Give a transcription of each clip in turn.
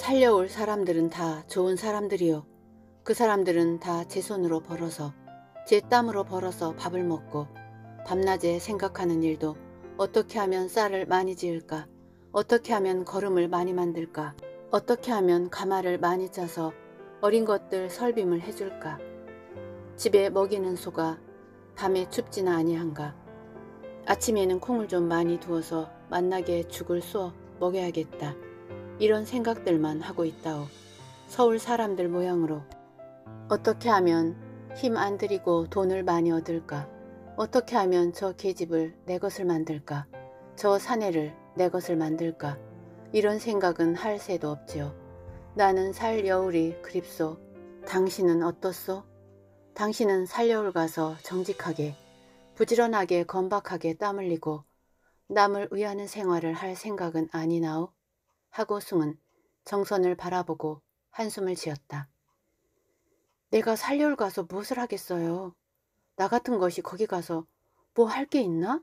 살려올 사람들은 다 좋은 사람들이요. 그 사람들은 다 제 손으로 벌어서 제 땀으로 벌어서 밥을 먹고 밤낮에 생각하는 일도 어떻게 하면 쌀을 많이 지을까 어떻게 하면 걸음을 많이 만들까 어떻게 하면 가마를 많이 짜서 어린 것들 설빔을 해줄까 집에 먹이는 소가 밤에 춥지나 아니한가 아침에는 콩을 좀 많이 두어서 만나게 죽을 쏘 먹여야겠다. 이런 생각들만 하고 있다오. 서울 사람들 모양으로. 어떻게 하면 힘 안 들이고 돈을 많이 얻을까? 어떻게 하면 저 계집을 내 것을 만들까? 저 사내를 내 것을 만들까? 이런 생각은 할 새도 없지요. 나는 살 여울이 그립소. 당신은 어떻소? 당신은 살 여울 가서 정직하게, 부지런하게, 건박하게 땀 흘리고 남을 위하는 생활을 할 생각은 아니나오? 하고 승은 정선을 바라보고 한숨을 지었다. 내가 살려울 가서 무엇을 하겠어요. 나 같은 것이 거기 가서 뭐 할 게 있나?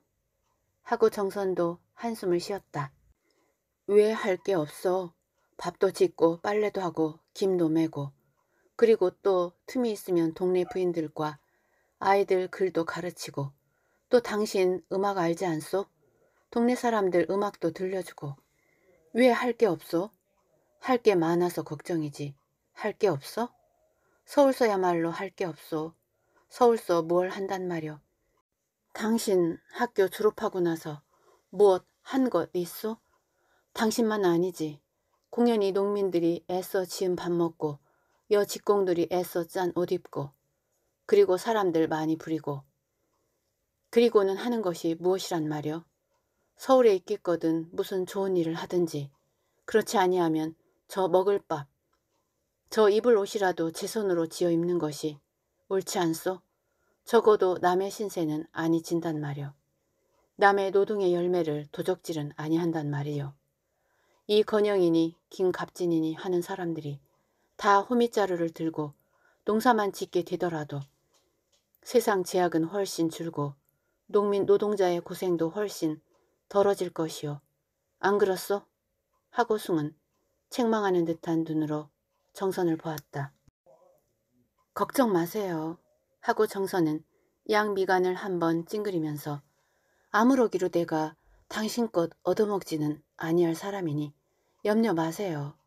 하고 정선도 한숨을 쉬었다. 왜 할 게 없어. 밥도 짓고 빨래도 하고 김도 메고 그리고 또 틈이 있으면 동네 부인들과 아이들 글도 가르치고 또 당신 음악 알지 않소? 동네 사람들 음악도 들려주고 왜할게 없어? 할 게 많아서 걱정이지. 할 게 없어? 서울서야말로 할 게 없어. 서울서 뭘 한단 말여. 당신 학교 졸업하고 나서 무엇 한 것 있어? 당신만 아니지. 공연히 농민들이 애써 지은 밥 먹고 여 직공들이 애써 짠 옷 입고 그리고 사람들 많이 부리고 그리고는 하는 것이 무엇이란 말여? 서울에 있겠거든 무슨 좋은 일을 하든지 그렇지 아니하면 저 먹을 밥, 저 입을 옷이라도 제 손으로 지어 입는 것이 옳지 않소? 적어도 남의 신세는 아니진단 말이오. 남의 노동의 열매를 도적질은 아니한단 말이요. 이 건영이니 김갑진이니 하는 사람들이 다 호미자루를 들고 농사만 짓게 되더라도 세상 제약은 훨씬 줄고 농민 노동자의 고생도 훨씬 덜어질 것이요. 안 그렇소? 하고 숭은 책망하는 듯한 눈으로 정선을 보았다. 걱정 마세요. 하고 정선은 양 미간을 한번 찡그리면서 아무러기로 내가 당신것 얻어먹지는 아니할 사람이니 염려 마세요.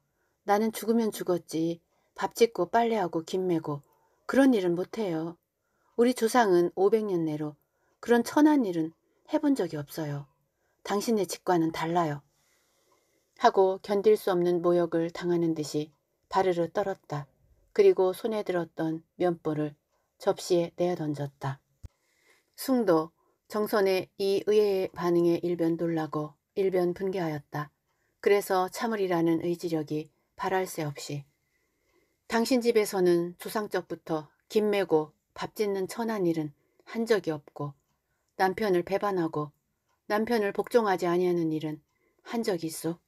나는 죽으면 죽었지 밥 짓고 빨래하고 김매고 그런 일은 못해요. 우리 조상은 500년 내로 그런 천한 일은 해본 적이 없어요. 당신의 직과는 달라요. 하고 견딜 수 없는 모욕을 당하는 듯이 바르르 떨었다. 그리고 손에 들었던 면보를 접시에 내던졌다. 숭도 정선의 이의회의 반응에 일변 놀라고 일변 분개하였다. 그래서 참으리라는 의지력이 바랄 새 없이 당신 집에서는 조상적부터 김매고 밥 짓는 천한 일은 한 적이 없고 남편을 배반하고 남편을 복종하지 아니하는 일은 한 적이 있어?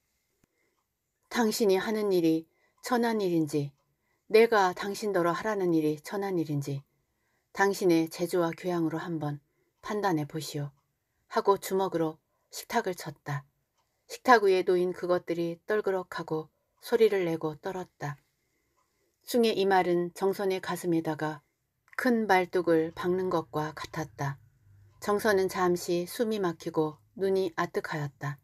당신이 하는 일이 천한 일인지 내가 당신더러 하라는 일이 천한 일인지 당신의 재주와 교양으로 한번 판단해 보시오. 하고 주먹으로 식탁을 쳤다. 식탁 위에 놓인 그것들이 떨그럭하고 소리를 내고 떨었다. 숭의 이 말은 정선의 가슴에다가 큰 말뚝을 박는 것과 같았다. 정선은 잠시 숨이 막히고 눈이 아득하였다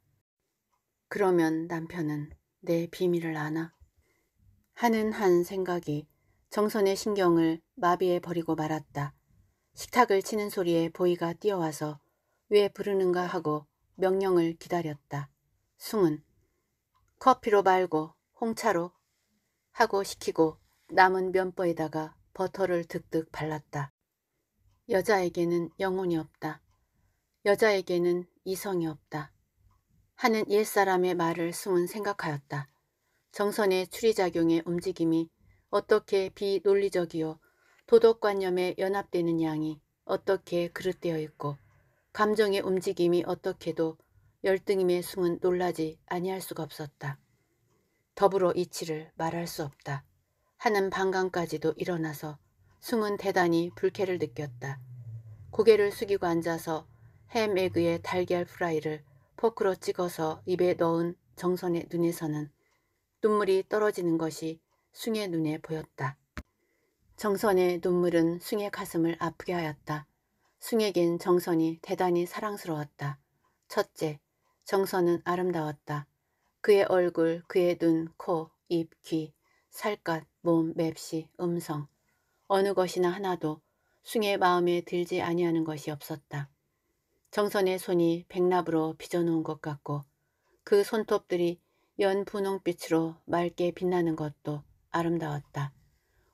그러면 남편은 내 비밀을 아나? 하는 한 생각이 정선의 신경을 마비해 버리고 말았다. 식탁을 치는 소리에 보이가 뛰어와서 왜 부르는가 하고 명령을 기다렸다. 숭은 커피로 말고 홍차로 하고 시키고 남은 면보에다가 버터를 득득 발랐다. 여자에게는 영혼이 없다. 여자에게는 이성이 없다. 하는 옛사람의 말을 숨은 생각하였다. 정선의 추리작용의 움직임이 어떻게 비논리적이요 도덕관념에 연합되는 양이 어떻게 그릇되어 있고 감정의 움직임이 어떻게도 열등임의 숨은 놀라지 아니할 수가 없었다. 더불어 이치를 말할 수 없다. 하는 반감까지도 일어나서 숨은 대단히 불쾌를 느꼈다. 고개를 숙이고 앉아서 햄에그의 달걀 프라이를 포크로 찍어서 입에 넣은 정선의 눈에서는 눈물이 떨어지는 것이 숭의 눈에 보였다. 정선의 눈물은 숭의 가슴을 아프게 하였다. 숭에겐 정선이 대단히 사랑스러웠다. 첫째, 정선은 아름다웠다. 그의 얼굴, 그의 눈, 코, 입, 귀, 살갗, 몸, 맵시, 음성, 어느 것이나 하나도 숭의 마음에 들지 아니하는 것이 없었다. 정선의 손이 백납으로 빚어놓은 것 같고 그 손톱들이 연분홍빛으로 맑게 빛나는 것도 아름다웠다.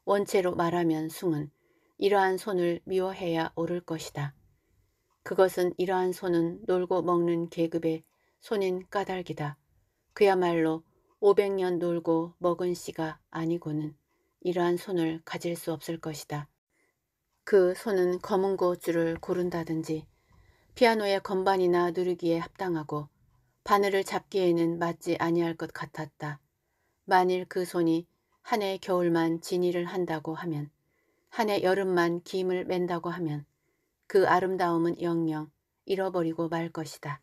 원체로 말하면 숭은 이러한 손을 미워해야 오를 것이다. 그것은 이러한 손은 놀고 먹는 계급의 손인 까닭이다. 그야말로 500년 놀고 먹은 씨가 아니고는 이러한 손을 가질 수 없을 것이다. 그 손은 검은 고추를 고른다든지 피아노의 건반이나 누르기에 합당하고 바늘을 잡기에는 맞지 아니할 것 같았다. 만일 그 손이 한해 겨울만 진이를 한다고 하면 한해 여름만 김을 맨다고 하면 그 아름다움은 영영 잃어버리고 말 것이다.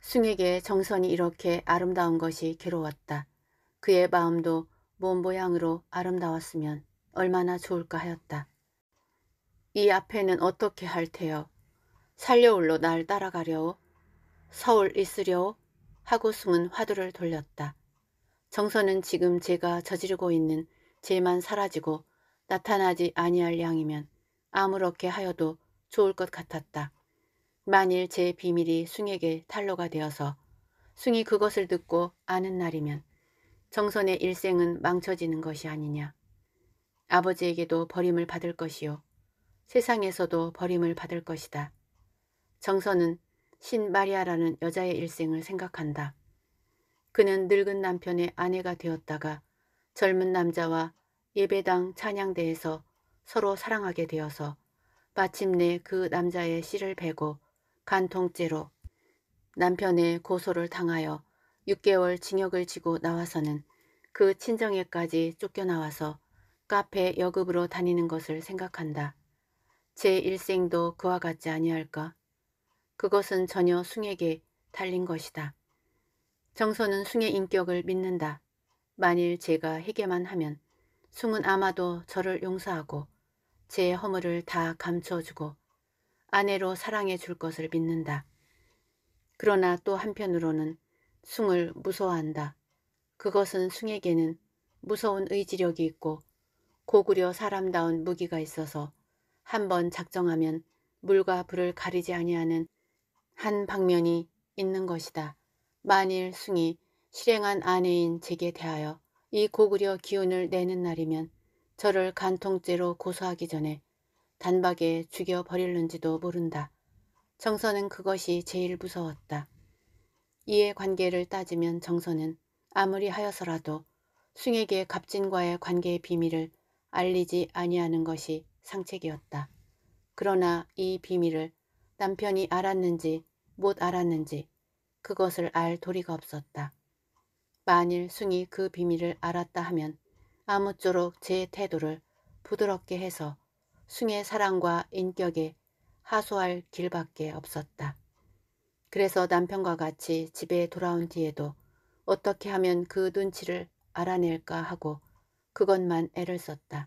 숭에게 정선이 이렇게 아름다운 것이 괴로웠다. 그의 마음도 몸 모양으로 아름다웠으면 얼마나 좋을까 하였다. 이 앞에는 어떻게 할 테여? 살려올로날 따라가려오? 서울 있으려오? 하고 숨은 화두를 돌렸다. 정서는 지금 제가 저지르고 있는 죄만 사라지고 나타나지 아니할 양이면 아무렇게 하여도 좋을 것 같았다. 만일 제 비밀이 숭에게 탄로가 되어서 숭이 그것을 듣고 아는 날이면 정선의 일생은 망쳐지는 것이 아니냐. 아버지에게도 버림을 받을 것이요. 세상에서도 버림을 받을 것이다. 정선은 신 마리아라는 여자의 일생을 생각한다. 그는 늙은 남편의 아내가 되었다가 젊은 남자와 예배당 찬양대에서 서로 사랑하게 되어서 마침내 그 남자의 씨를 베고 간통죄로 남편의 고소를 당하여 6개월 징역을 지고 나와서는 그 친정에까지 쫓겨나와서 카페 여급으로 다니는 것을 생각한다. 제 일생도 그와 같지 아니할까? 그것은 전혀 숭에게 달린 것이다. 정서는 숭의 인격을 믿는다. 만일 제가 해계만 하면 숭은 아마도 저를 용서하고 제 허물을 다 감춰주고 아내로 사랑해 줄 것을 믿는다. 그러나 또 한편으로는 숭을 무서워한다. 그것은 숭에게는 무서운 의지력이 있고 고구려 사람다운 무기가 있어서 한 번 작정하면 물과 불을 가리지 아니하는 한 방면이 있는 것이다. 만일 숭이 실행한 아내인 제게 대하여 이 고구려 기운을 내는 날이면 저를 간통죄로 고소하기 전에 단박에 죽여버릴는지도 모른다. 정서는 그것이 제일 무서웠다. 이해관계를 따지면 정서는 아무리 하여서라도 숭에게 갑진과의 관계의 비밀을 알리지 아니하는 것이 상책이었다. 그러나 이 비밀을 남편이 알았는지 못 알았는지 그것을 알 도리가 없었다. 만일 숭이 그 비밀을 알았다 하면 아무쪼록 제 태도를 부드럽게 해서 숭의 사랑과 인격에 하소할 길밖에 없었다. 그래서 남편과 같이 집에 돌아온 뒤에도 어떻게 하면 그 눈치를 알아낼까 하고 그것만 애를 썼다.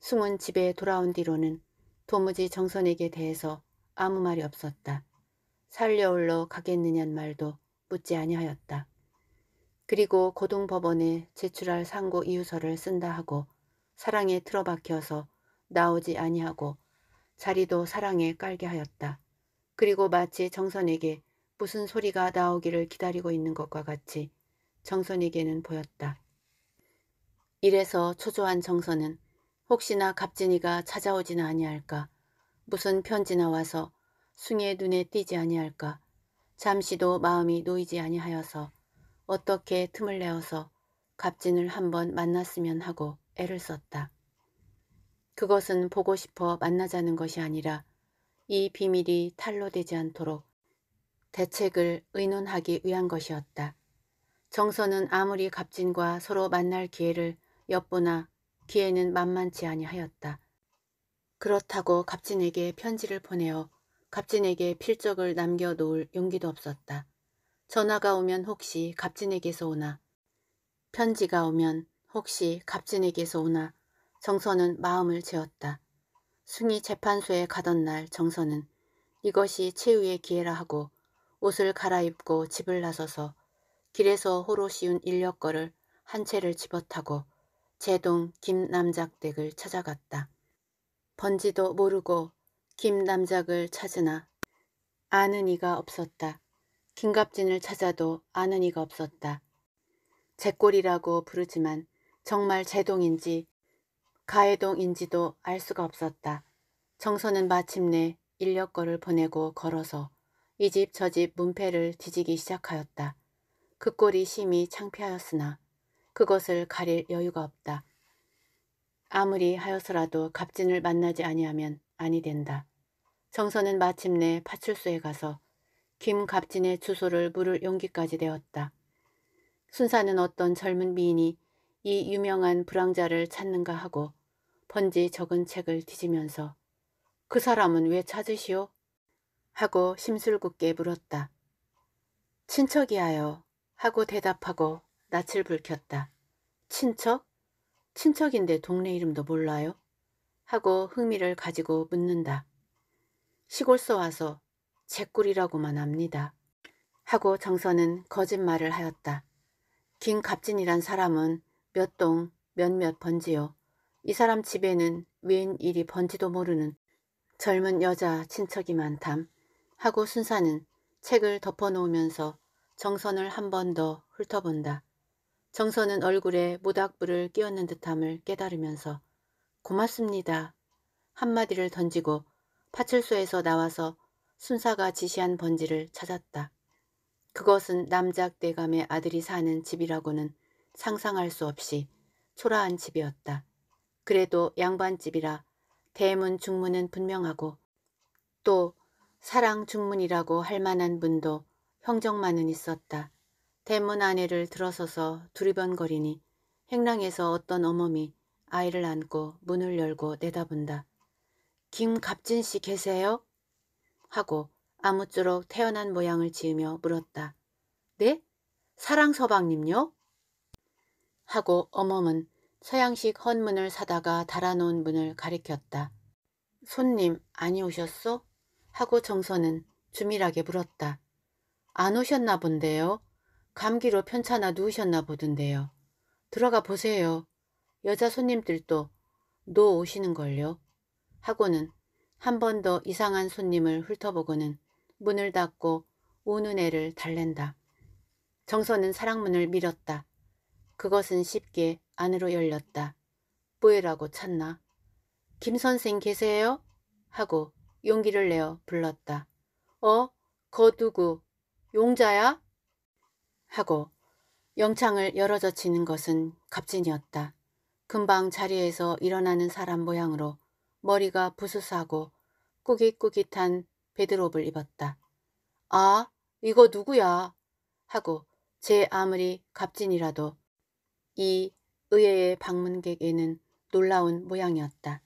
숨은 집에 돌아온 뒤로는 도무지 정선에게 대해서 아무 말이 없었다. 살려올러 가겠느냐는 말도 묻지 아니하였다. 그리고 고등법원에 제출할 상고 이유서를 쓴다 하고 사랑에 틀어박혀서 나오지 아니하고 자리도 사랑에 깔게 하였다. 그리고 마치 정선에게 무슨 소리가 나오기를 기다리고 있는 것과 같이 정선에게는 보였다. 이래서 초조한 정선은 혹시나 갑진이가 찾아오지는 아니할까 무슨 편지 나와서 숭의 눈에 띄지 아니할까 잠시도 마음이 놓이지 아니하여서 어떻게 틈을 내어서 갑진을 한번 만났으면 하고 애를 썼다. 그것은 보고 싶어 만나자는 것이 아니라 이 비밀이 탄로되지 않도록 대책을 의논하기 위한 것이었다. 정서는 아무리 갑진과 서로 만날 기회를 엿보나 기회는 만만치 아니하였다. 그렇다고 갑진에게 편지를 보내어 갑진에게 필적을 남겨놓을 용기도 없었다. 전화가 오면 혹시 갑진에게서 오나 편지가 오면 혹시 갑진에게서 오나 정서는 마음을 재웠다 승희 재판소에 가던 날 정선은 이것이 최후의 기회라 하고 옷을 갈아입고 집을 나서서 길에서 호로 씌운 인력거를 한 채를 집어타고 제동 김남작댁을 찾아갔다. 번지도 모르고 김남작을 찾으나 아는 이가 없었다. 김갑진을 찾아도 아는 이가 없었다. 제꼴이라고 부르지만 정말 제동인지 가해동인지도 알 수가 없었다. 정선은 마침내 인력거를 보내고 걸어서 이 집 저 집 문패를 뒤지기 시작하였다. 그 꼴이 심히 창피하였으나 그것을 가릴 여유가 없다. 아무리 하여서라도 갑진을 만나지 아니하면 아니 된다. 정선은 마침내 파출소에 가서 김갑진의 주소를 물을 용기까지 내었다. 순사는 어떤 젊은 미인이 이 유명한 불황자를 찾는가 하고 번지 적은 책을 뒤지면서 그 사람은 왜 찾으시오? 하고 심술궂게 물었다. 친척이하여 하고 대답하고 낯을 불켰다. 친척? 친척인데 동네 이름도 몰라요? 하고 흥미를 가지고 묻는다. 시골서 와서 제꿀이라고만 합니다. 하고 정서는 거짓말을 하였다. 김갑진이란 사람은 몇 동, 몇몇 번지요. 이 사람 집에는 웬일이 번지도 모르는 젊은 여자 친척이 많담 하고 순사는 책을 덮어놓으면서 정선을 한 번 더 훑어본다. 정선은 얼굴에 모닥불을 끼얹는 듯함을 깨달으면서 고맙습니다. 한마디를 던지고 파출소에서 나와서 순사가 지시한 번지를 찾았다. 그것은 남작대감의 아들이 사는 집이라고는 상상할 수 없이 초라한 집이었다. 그래도 양반집이라 대문 중문은 분명하고 또 사랑 중문이라고 할 만한 문도 형정만은 있었다. 대문 안에를 들어서서 두리번거리니 행랑에서 어떤 어머니 아이를 안고 문을 열고 내다본다. 김갑진 씨 계세요? 하고 아무쪼록 태어난 모양을 지으며 물었다. 네? 사랑서방님요? 하고 어멈은 서양식 헌문을 사다가 달아놓은 문을 가리켰다. 손님 아니오셨소? 하고 정선은 주밀하게 물었다. 안 오셨나 본데요. 감기로 편찮아 누우셨나 보던데요. 들어가 보세요. 여자 손님들도 노 오시는걸요. 하고는 한 번 더 이상한 손님을 훑어보고는 문을 닫고 우는 애를 달랜다. 정선은 사랑문을 밀었다. 그것은 쉽게 안으로 열렸다. 뿌에라고 찾나? 김선생 계세요? 하고 용기를 내어 불렀다. 어? 거 누구? 용자야? 하고 영창을 열어젖히는 것은 갑진이었다. 금방 자리에서 일어나는 사람 모양으로 머리가 부스스하고 꾸깃꾸깃한 베드롭을 입었다. 아, 이거 누구야? 하고 제 아무리 갑진이라도 이 의회의 방문객에는 놀라운 모양이었다.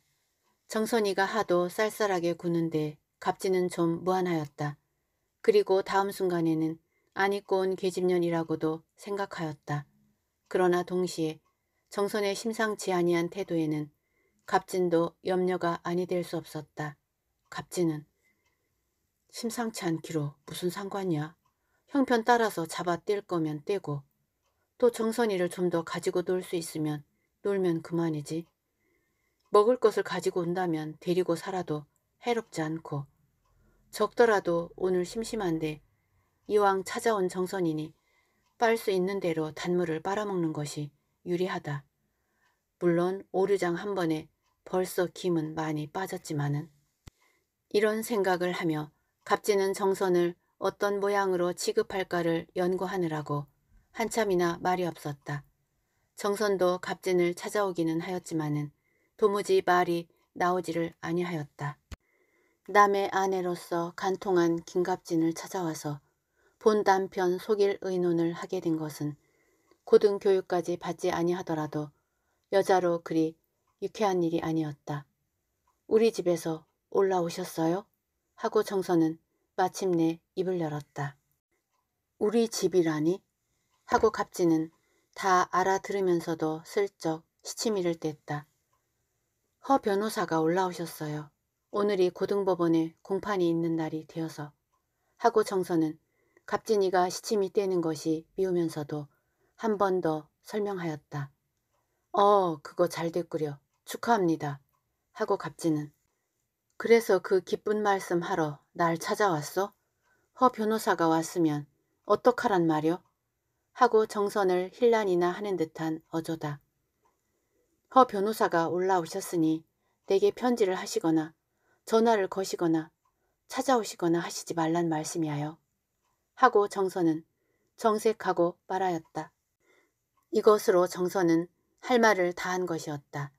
정선이가 하도 쌀쌀하게 구는데 갑지는 좀 무한하였다. 그리고 다음 순간에는 안 입고 온 계집년이라고도 생각하였다. 그러나 동시에 정선의 심상치 아니한 태도에는 갑진도 염려가 아니 될 수 없었다. 갑진은 심상치 않기로 무슨 상관이야. 형편 따라서 잡아 뗄 거면 떼고 또 정선이를 좀 더 가지고 놀 수 있으면 놀면 그만이지. 먹을 것을 가지고 온다면 데리고 살아도 해롭지 않고 적더라도 오늘 심심한데 이왕 찾아온 정선이니 빨 수 있는 대로 단물을 빨아먹는 것이 유리하다. 물론 오류장 한 번에 벌써 김은 많이 빠졌지만은 이런 생각을 하며 갑진은 정선을 어떤 모양으로 취급할까를 연구하느라고 한참이나 말이 없었다. 정선도 갑진을 찾아오기는 하였지만은 도무지 말이 나오지를 아니하였다. 남의 아내로서 간통한 김갑진을 찾아와서 본 남편 속일 의논을 하게 된 것은 고등교육까지 받지 아니하더라도 여자로 그리 유쾌한 일이 아니었다. 우리 집에서 올라오셨어요? 하고 정선은 마침내 입을 열었다. 우리 집이라니? 하고 갑지는 다 알아들으면서도 슬쩍 시치미를 뗐다. 허 변호사가 올라오셨어요. 오늘이 고등법원에 공판이 있는 날이 되어서 하고 정선는 갑진이가 시침이 떼는 것이 미우면서도 한 번 더 설명하였다. 어 그거 잘 됐구려. 축하합니다. 하고 갑진은 그래서 그 기쁜 말씀 하러 날 찾아왔어? 허 변호사가 왔으면 어떡하란 말이오? 하고 정선을 힐난이나 하는 듯한 어조다. 허 변호사가 올라오셨으니 내게 편지를 하시거나 전화를 거시거나 찾아오시거나 하시지 말란 말씀이하여 하고 정선은 정색하고 말하였다. 이것으로 정선은 할 말을 다한 것이었다.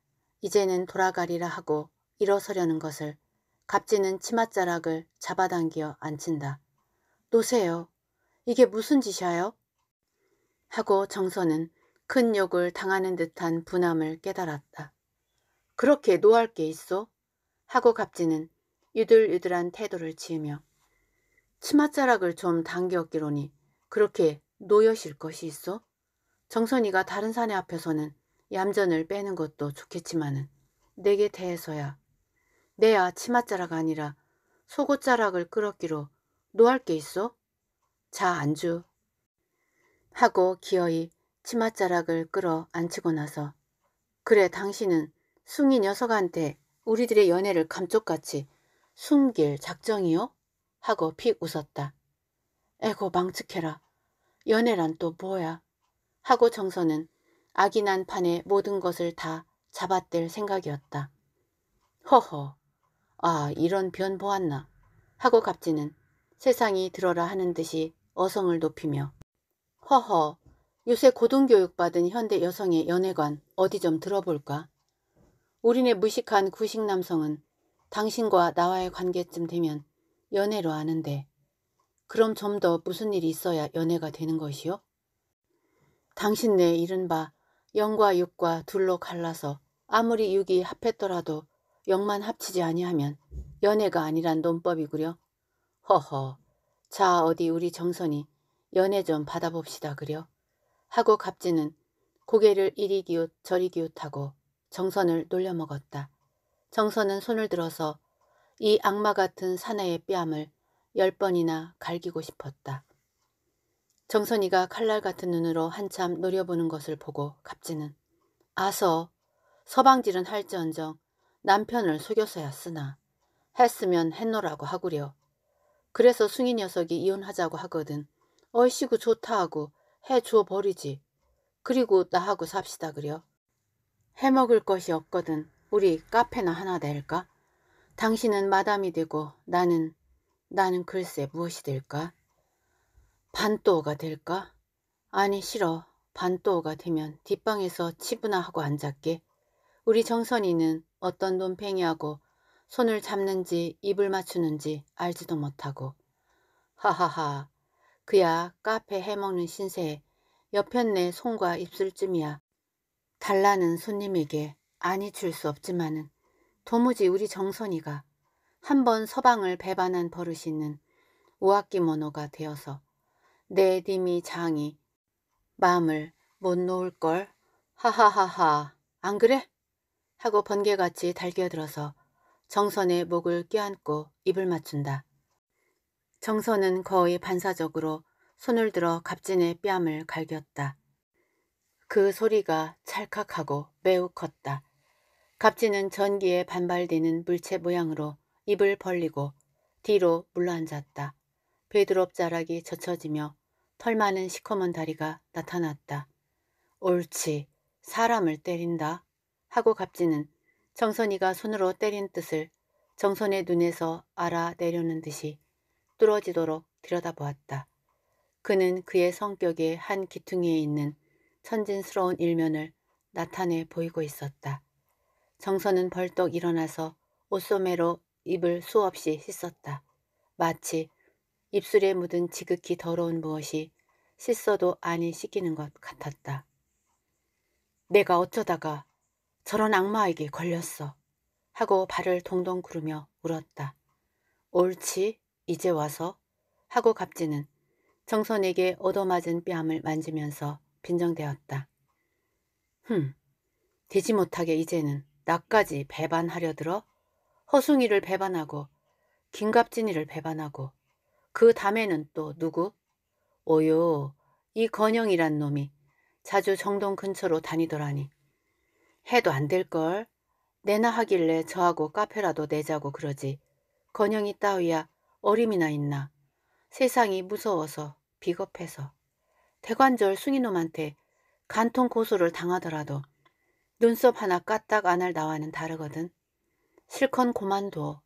이제는 돌아가리라 하고 일어서려는 것을 갑진은 치맛자락을 잡아당겨 앉힌다. 노세요. 이게 무슨 짓이하여? 하고 정선은 큰 욕을 당하는 듯한 분함을 깨달았다. 그렇게 노할 게 있어? 하고 갑지는 유들유들한 태도를 지으며 치맛자락을 좀 당겼기로니 그렇게 노여실 것이 있어? 정선이가 다른 사내 앞에서는 얌전을 빼는 것도 좋겠지만은 내게 대해서야 내야 치맛자락 아니라 속옷자락을 끌었기로 노할 게 있어? 자 안주 하고 기어이 치맛자락을 끌어 앉히고 나서 그래 당신은 숭이 녀석한테 우리들의 연애를 감쪽같이 숨길 작정이요? 하고 픽 웃었다. 에고 망측해라. 연애란 또 뭐야? 하고 정서는 아기 난판에 모든 것을 다 잡아뗄 생각이었다. 허허, 아 이런 변 보았나? 하고 갑진은 세상이 들어라 하는 듯이 어성을 높이며 허허, 요새 고등교육받은 현대 여성의 연애관 어디 좀 들어볼까? 우리네 무식한 구식 남성은 당신과 나와의 관계쯤 되면 연애로 아는데 그럼 좀 더 무슨 일이 있어야 연애가 되는 것이요? 당신네 이른바 영과 육과 둘로 갈라서 아무리 육이 합했더라도 영만 합치지 아니하면 연애가 아니란 논법이구려. 허허. 자 어디 우리 정선이 연애 좀 받아봅시다 그려. 하고 갑지는 고개를 이리 기웃 저리 기웃하고 정선을 놀려먹었다. 정선은 손을 들어서 이 악마 같은 사내의 뺨을 열 번이나 갈기고 싶었다. 정선이가 칼날 같은 눈으로 한참 노려보는 것을 보고 갑지는 아서 서방질은 할지언정 남편을 속여서야 쓰나 했으면 했노라고 하구려. 그래서 숭이 녀석이 이혼하자고 하거든. 얼씨구 좋다 하고 해줘 버리지. 그리고 나하고 삽시다 그려. 해먹을 것이 없거든 우리 카페나 하나 낼까? 당신은 마담이 되고 나는 나는 글쎄 무엇이 될까? 반도가 될까? 아니 싫어. 반도가 되면 뒷방에서 치부나 하고 앉았게. 우리 정선이는 어떤 논팽이하고 손을 잡는지 입을 맞추는지 알지도 못하고 하하하 그야 카페 해먹는 신세 옆편내 손과 입술쯤이야. 달라는 손님에게 안이 줄 수 없지만은 도무지 우리 정선이가 한 번 서방을 배반한 버릇이 있는 오악기모노가 되어서 내 님이 장이 마음을 못 놓을 걸 하하하하 안 그래? 하고 번개같이 달겨들어서 정선의 목을 껴안고 입을 맞춘다. 정선은 거의 반사적으로 손을 들어 갑진의 뺨을 갈겼다. 그 소리가 찰칵하고 매우 컸다. 갑진은 전기에 반발되는 물체 모양으로 입을 벌리고 뒤로 물러앉았다. 베드롭 자락이 젖혀지며 털 많은 시커먼 다리가 나타났다. 옳지, 사람을 때린다. 하고 갑진은 정선이가 손으로 때린 뜻을 정선의 눈에서 알아내려는 듯이 뚫어지도록 들여다보았다. 그는 그의 성격의 한 기퉁이에 있는 천진스러운 일면을 나타내 보이고 있었다. 정선은 벌떡 일어나서 옷소매로 입을 수없이 씻었다. 마치 입술에 묻은 지극히 더러운 무엇이 씻어도 아니 씻기는 것 같았다. 내가 어쩌다가 저런 악마에게 걸렸어 하고 발을 동동 구르며 울었다. 옳지 이제 와서? 하고 갑지는 정선에게 얻어맞은 뺨을 만지면서 빈정대었다. 흠, 되지 못하게 이제는 나까지 배반하려 들어? 허숭이를 배반하고 김갑진이를 배반하고 그 담에는 또 누구? 오요, 이 건영이란 놈이 자주 정동 근처로 다니더라니. 해도 안 될 걸. 내나 하길래 저하고 카페라도 내자고 그러지. 건영이 따위야 어림이나 있나. 세상이 무서워서 비겁해서 대관절 숭이놈한테 간통 고소를 당하더라도 눈썹 하나 까딱 안 할 나와는 다르거든. 실컷 고만둬.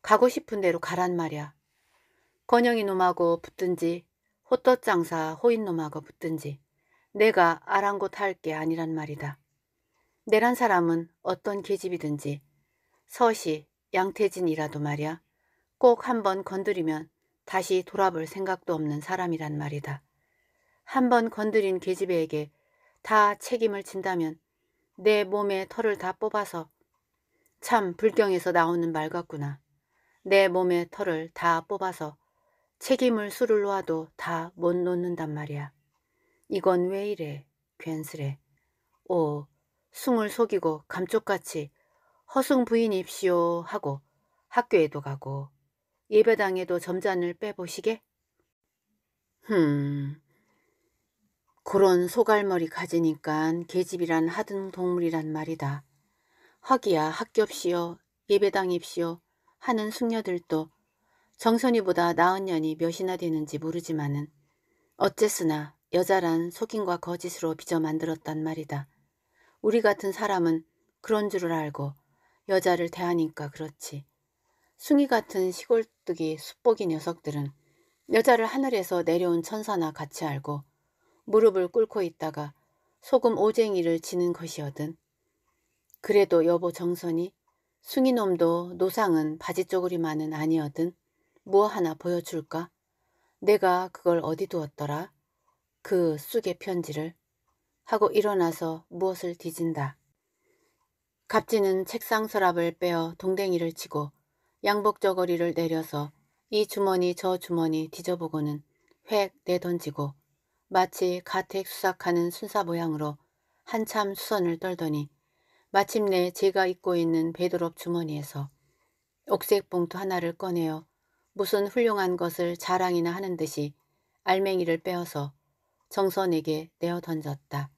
가고 싶은 대로 가란 말이야. 건영이 놈하고 붙든지 호떡 장사 호인 놈하고 붙든지 내가 아랑곳할 게 아니란 말이다. 내란 사람은 어떤 계집이든지 서시 양태진이라도 말이야. 꼭 한 번 건드리면 다시 돌아볼 생각도 없는 사람이란 말이다. 한 번 건드린 계집애에게 다 책임을 진다면 내 몸에 털을 다 뽑아서 참 불경에서 나오는 말 같구나. 내 몸에 털을 다 뽑아서 책임을 수를 놓아도 다 못 놓는단 말이야. 이건 왜 이래? 괜스레. 오, 숨을 속이고 감쪽같이 허승 부인입시오 하고 학교에도 가고 예배당에도 점잔을 빼보시게? 흠... 그런 소갈머리 가지니깐 계집이란 하등 동물이란 말이다. 하기야 학겹시여 예배당입시여 하는 숙녀들도 정선이보다 나은 년이 몇이나 되는지 모르지만은 어쨌으나 여자란 속임과 거짓으로 빚어 만들었단 말이다. 우리 같은 사람은 그런 줄을 알고 여자를 대하니까 그렇지. 숭이 같은 시골뜨기 숲보기 녀석들은 여자를 하늘에서 내려온 천사나 같이 알고 무릎을 꿇고 있다가 소금 오쟁이를 지는 것이거든. 그래도 여보 정선이 숭이놈도 노상은 바지 쪼그리만은 아니거든. 뭐 하나 보여줄까? 내가 그걸 어디 두었더라? 그 쑥의 편지를 하고 일어나서 무엇을 뒤진다. 갑진은 책상 서랍을 빼어 동댕이를 치고 양복 저고리를 내려서 이 주머니 저 주머니 뒤져보고는 획 내던지고 마치 가택 수삭하는 순사 모양으로 한참 수선을 떨더니 마침내 제가 입고 있는 베드롭 주머니에서 옥색 봉투 하나를 꺼내어 무슨 훌륭한 것을 자랑이나 하는 듯이 알맹이를 빼어서 정선에게 내어 던졌다.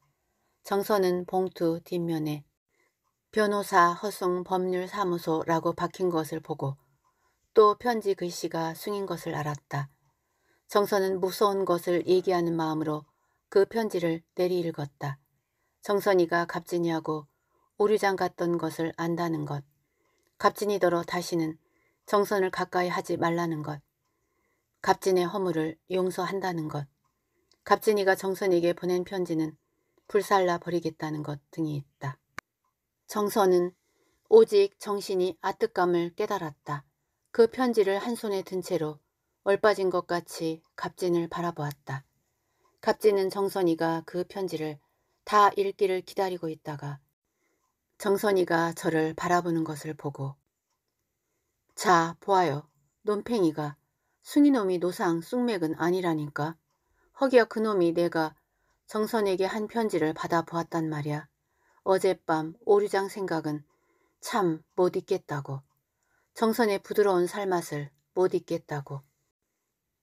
정선은 봉투 뒷면에 변호사 허송 법률사무소라고 박힌 것을 보고 또 편지 글씨가 숭인 것을 알았다. 정선은 무서운 것을 얘기하는 마음으로 그 편지를 내리 읽었다. 정선이가 갑진이하고 오류장 갔던 것을 안다는 것. 갑진이더러 다시는 정선을 가까이 하지 말라는 것. 갑진의 허물을 용서한다는 것. 갑진이가 정선에게 보낸 편지는 불살라 버리겠다는 것 등이 있다. 정선은 오직 정신이 아득감을 깨달았다. 그 편지를 한 손에 든 채로 얼빠진 것 같이 갑진을 바라보았다. 갑진은 정선이가 그 편지를 다 읽기를 기다리고 있다가 정선이가 저를 바라보는 것을 보고 자, 보아요. 논팽이가 순이놈이 노상 쑥맥은 아니라니까. 허기야 그놈이 내가 정선에게 한 편지를 받아보았단 말이야. 어젯밤 오류장 생각은 참 못 잊겠다고. 정선의 부드러운 살맛을 못 잊겠다고.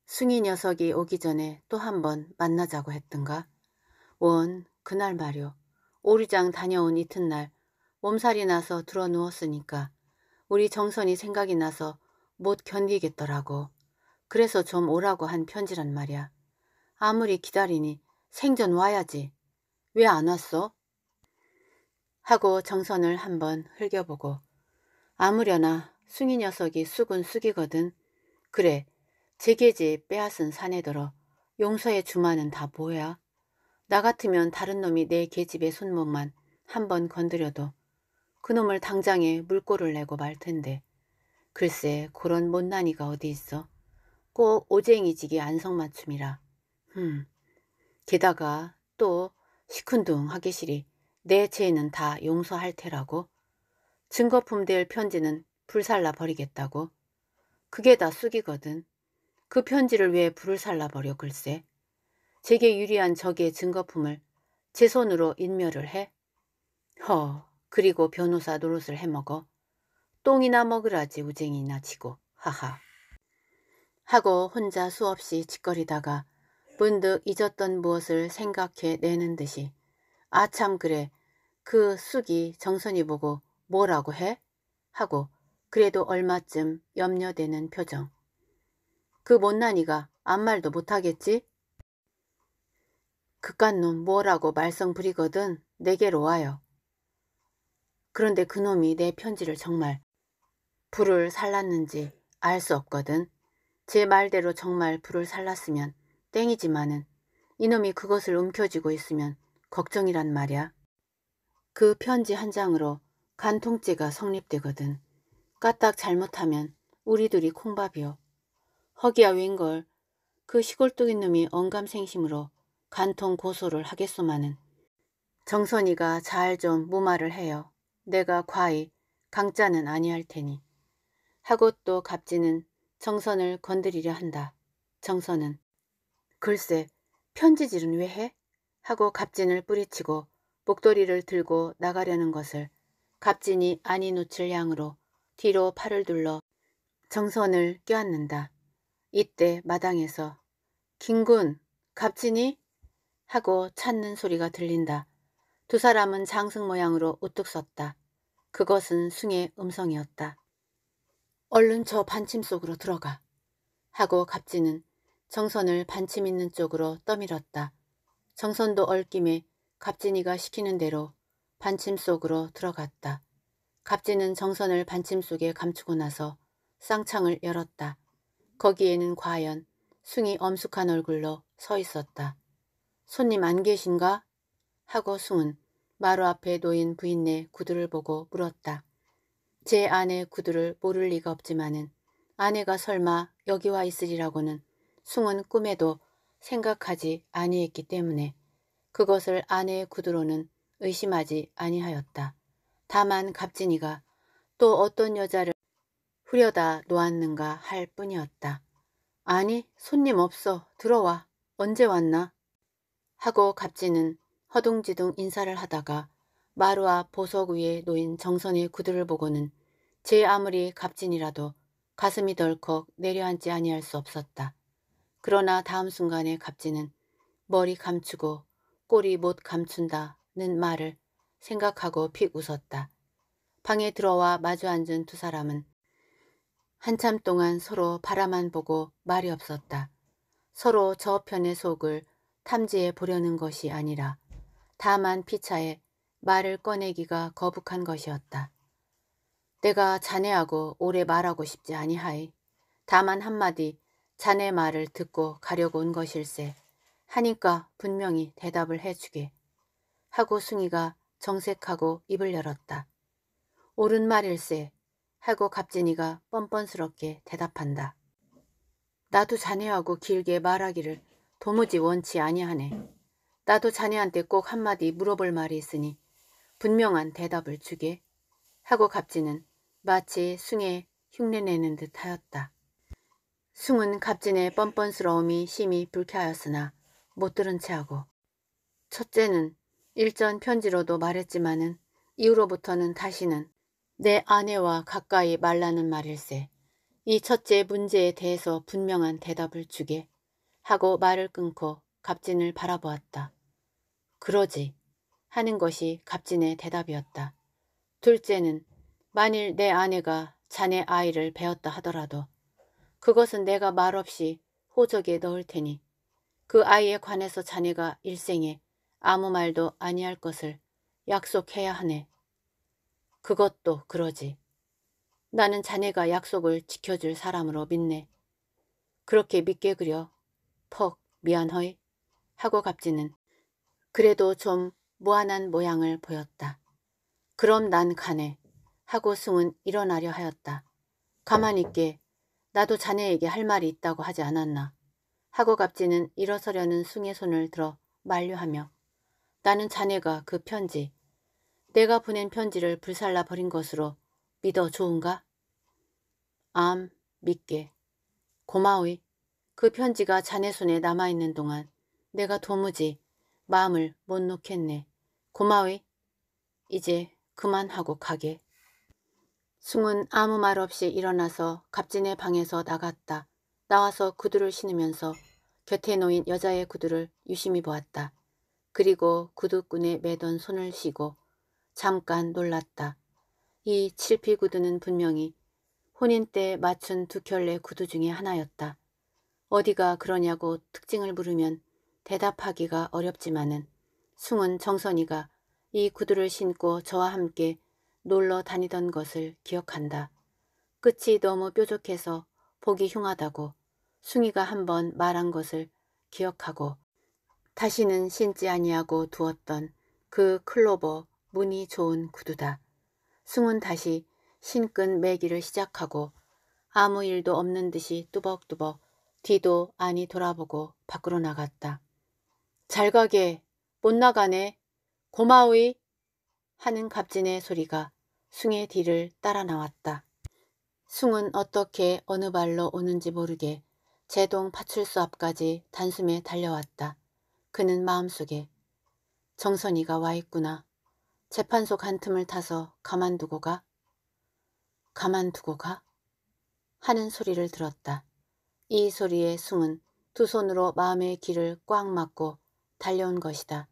승희 녀석이 오기 전에 또 한 번 만나자고 했던가. 원, 그날 말요. 오류장 다녀온 이튿날 몸살이 나서 들어 누웠으니까 우리 정선이 생각이 나서 못 견디겠더라고. 그래서 좀 오라고 한 편지란 말이야. 아무리 기다리니 생전 와야지. 왜 안 왔어? 하고 정선을 한번 흘겨보고 아무려나 숭이 녀석이 쑥은 쑥이거든. 그래, 제게지 빼앗은 사내더러 용서의 주마은다 뭐야? 나 같으면 다른 놈이 내 계집의 손목만 한번 건드려도 그놈을 당장에 물꼬를 내고 말 텐데 글쎄 그런 못난이가 어디 있어? 꼭 오쟁이지기 안성맞춤이라. 흠. 게다가 또 시큰둥하게 시리 내 죄는 다 용서할 테라고 증거품 될 편지는 불살라 버리겠다고 그게 다 쑥이거든. 그 편지를 왜 불을 살라버려 글쎄. 제게 유리한 적의 증거품을 제 손으로 인멸을 해? 허, 그리고 변호사 노릇을 해먹어. 똥이나 먹으라지 우쟁이나 치고, 하하. 하고 혼자 수없이 짓거리다가 문득 잊었던 무엇을 생각해 내는 듯이 아참 그래. 그 쑥이 정선이 보고 뭐라고 해? 하고 그래도 얼마쯤 염려되는 표정. 그 못난이가 아무 말도 못하겠지? 그깟 놈 뭐라고 말썽 부리거든 내게로 와요. 그런데 그놈이 내 편지를 정말 불을 살랐는지 알 수 없거든. 제 말대로 정말 불을 살랐으면 땡이지만은 이놈이 그것을 움켜쥐고 있으면 걱정이란 말이야. 그 편지 한 장으로 간통죄가 성립되거든. 까딱 잘못하면 우리 둘이 콩밥이요. 허기야 웬걸 그 시골뚝인 놈이 언감생심으로 간통 고소를 하겠소마는 정선이가 잘 좀 무마를 해요. 내가 과히 강자는 아니할 테니. 하고 또 갑지는 정선을 건드리려 한다. 정선은 글쎄 편지질은 왜 해? 하고 갑진을 뿌리치고 목도리를 들고 나가려는 것을 갑진이 아니 놓칠 양으로 뒤로 팔을 둘러 정선을 껴안는다. 이때 마당에서 김군 갑진이 하고 찾는 소리가 들린다. 두 사람은 장승 모양으로 우뚝 섰다. 그것은 숭의 음성이었다. 얼른 저 반침 속으로 들어가. 하고 갑진은 정선을 반침 있는 쪽으로 떠밀었다. 정선도 얼김에 갑진이가 시키는 대로 반침 속으로 들어갔다. 갑진은 정선을 반침 속에 감추고 나서 쌍창을 열었다. 거기에는 과연 숭이 엄숙한 얼굴로 서 있었다. 손님 안 계신가? 하고 숭은 마루 앞에 놓인 부인네 구두를 보고 물었다. 제 아내 구두를 모를 리가 없지만은 아내가 설마 여기 와 있으리라고는 숭은 꿈에도 생각하지 아니했기 때문에 그것을 아내의 구두로는 의심하지 아니하였다. 다만 갑진이가 또 어떤 여자를 후려다 놓았는가 할 뿐이었다. 아니 손님 없어 들어와 언제 왔나? 하고 갑진은 허둥지둥 인사를 하다가 마루와 보석 위에 놓인 정선의 구두를 보고는 제 아무리 갑진이라도 가슴이 덜컥 내려앉지 아니할 수 없었다. 그러나 다음 순간에 갑진은 머리 감추고 꼬리 못 감춘다는 말을 생각하고 픽 웃었다. 방에 들어와 마주 앉은 두 사람은 한참 동안 서로 바라만 보고 말이 없었다. 서로 저편의 속을 탐지해 보려는 것이 아니라 다만 피차에 말을 꺼내기가 거북한 것이었다. 내가 자네하고 오래 말하고 싶지 아니하이. 다만 한마디 자네 말을 듣고 가려고 온 것일세 하니까 분명히 대답을 해주게 하고 숭이가 정색하고 입을 열었다. 옳은 말일세 하고 갑진이가 뻔뻔스럽게 대답한다. 나도 자네하고 길게 말하기를 도무지 원치 아니하네. 나도 자네한테 꼭 한마디 물어볼 말이 있으니 분명한 대답을 주게 하고 갑진은 마치 숭에 흉내내는 듯하였다. 숭은 갑진의 뻔뻔스러움이 심히 불쾌하였으나 못 들은 체하고 첫째는 일전 편지로도 말했지만은 이후로부터는 다시는 내 아내와 가까이 말라는 말일세 이 첫째 문제에 대해서 분명한 대답을 주게 하고 말을 끊고 갑진을 바라보았다. 그러지 하는 것이 갑진의 대답이었다. 둘째는 만일 내 아내가 자네 아이를 배웠다 하더라도 그것은 내가 말없이 호적에 넣을 테니 그 아이에 관해서 자네가 일생에 아무 말도 아니할 것을 약속해야 하네. 그것도 그러지. 나는 자네가 약속을 지켜줄 사람으로 믿네. 그렇게 믿게 그려. 퍽 미안허이 하고 갑지는 그래도 좀 무한한 모양을 보였다. 그럼 난 가네 하고 승은 일어나려 하였다. 가만히 있게 나도 자네에게 할 말이 있다고 하지 않았나. 하고 갑지는 일어서려는 숭의 손을 들어 만류하며 나는 자네가 그 편지, 내가 보낸 편지를 불살라 버린 것으로 믿어 좋은가? 암, 믿게. 고마워그 편지가 자네 손에 남아있는 동안 내가 도무지 마음을 못 놓겠네. 고마워 이제 그만하고 가게. 숭은 아무 말 없이 일어나서 갑진의 방에서 나갔다. 나와서 구두를 신으면서 곁에 놓인 여자의 구두를 유심히 보았다. 그리고 구두끈에 매던 손을 쉬고 잠깐 놀랐다. 이 칠피 구두는 분명히 혼인 때 맞춘 두 켤레 구두 중에 하나였다. 어디가 그러냐고 특징을 물으면 대답하기가 어렵지만은 숭은 정선이가 이 구두를 신고 저와 함께 놀러 다니던 것을 기억한다. 끝이 너무 뾰족해서 보기 흉하다고 숭이가 한 번 말한 것을 기억하고 다시는 신지 아니하고 두었던 그 클로버 무늬 좋은 구두다. 숭은 다시 신끈 매기를 시작하고 아무 일도 없는 듯이 뚜벅뚜벅 뒤도 아니 돌아보고 밖으로 나갔다. 잘 가게 못 나가네 고마워이 하는 갑진의 소리가 숭의 뒤를 따라 나왔다. 숭은 어떻게 어느 발로 오는지 모르게 제동 파출소 앞까지 단숨에 달려왔다. 그는 마음속에 정선이가 와 있구나. 재판소 간 틈을 타서 가만두고 가? 가만두고 가? 하는 소리를 들었다. 이 소리에 숭은 두 손으로 마음의 길을 꽉 막고 달려온 것이다.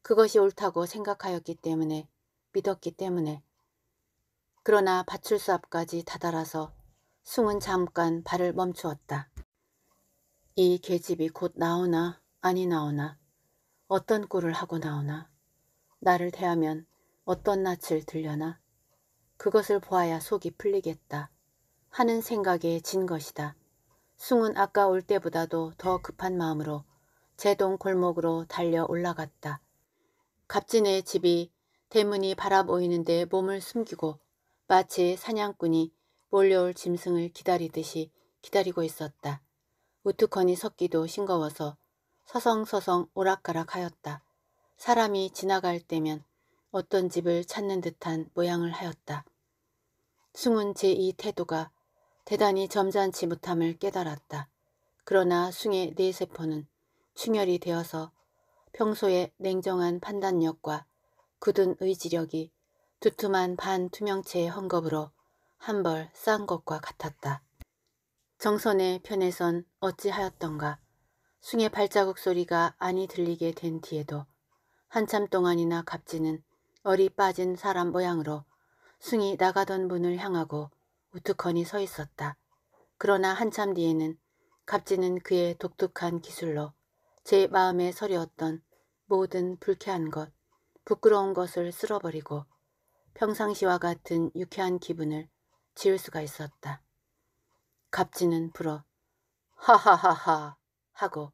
그것이 옳다고 생각하였기 때문에 믿었기 때문에 그러나 밭출수 앞까지 다다라서 숭은 잠깐 발을 멈추었다. 이 계집이 곧 나오나 아니 나오나 어떤 꼴을 하고 나오나 나를 대하면 어떤 낯을 들려나 그것을 보아야 속이 풀리겠다 하는 생각에 진 것이다. 숭은 아까 올 때보다도 더 급한 마음으로 제동 골목으로 달려 올라갔다. 갑진의 집이 대문이 바라보이는데 몸을 숨기고 마치 사냥꾼이 몰려올 짐승을 기다리듯이 기다리고 있었다. 우투커니 섰기도 싱거워서 서성서성 오락가락하였다. 사람이 지나갈 때면 어떤 집을 찾는 듯한 모양을 하였다. 숭은 제 이 태도가 대단히 점잖지 못함을 깨달았다. 그러나 숭의 뇌세포는 충혈이 되어서 평소에 냉정한 판단력과 굳은 의지력이 두툼한 반투명체의 헝겊으로 한 벌 싼 것과 같았다. 정선의 편에선 어찌하였던가 숭의 발자국 소리가 아니 들리게 된 뒤에도 한참 동안이나 갑지는 어리 빠진 사람 모양으로 숭이 나가던 문을 향하고 우두커니 서 있었다. 그러나 한참 뒤에는 갑지는 그의 독특한 기술로 제 마음에 서려었던 모든 불쾌한 것, 부끄러운 것을 쓸어버리고 평상시와 같은 유쾌한 기분을 지울 수가 있었다. 갑지는 불어 하하하하 하고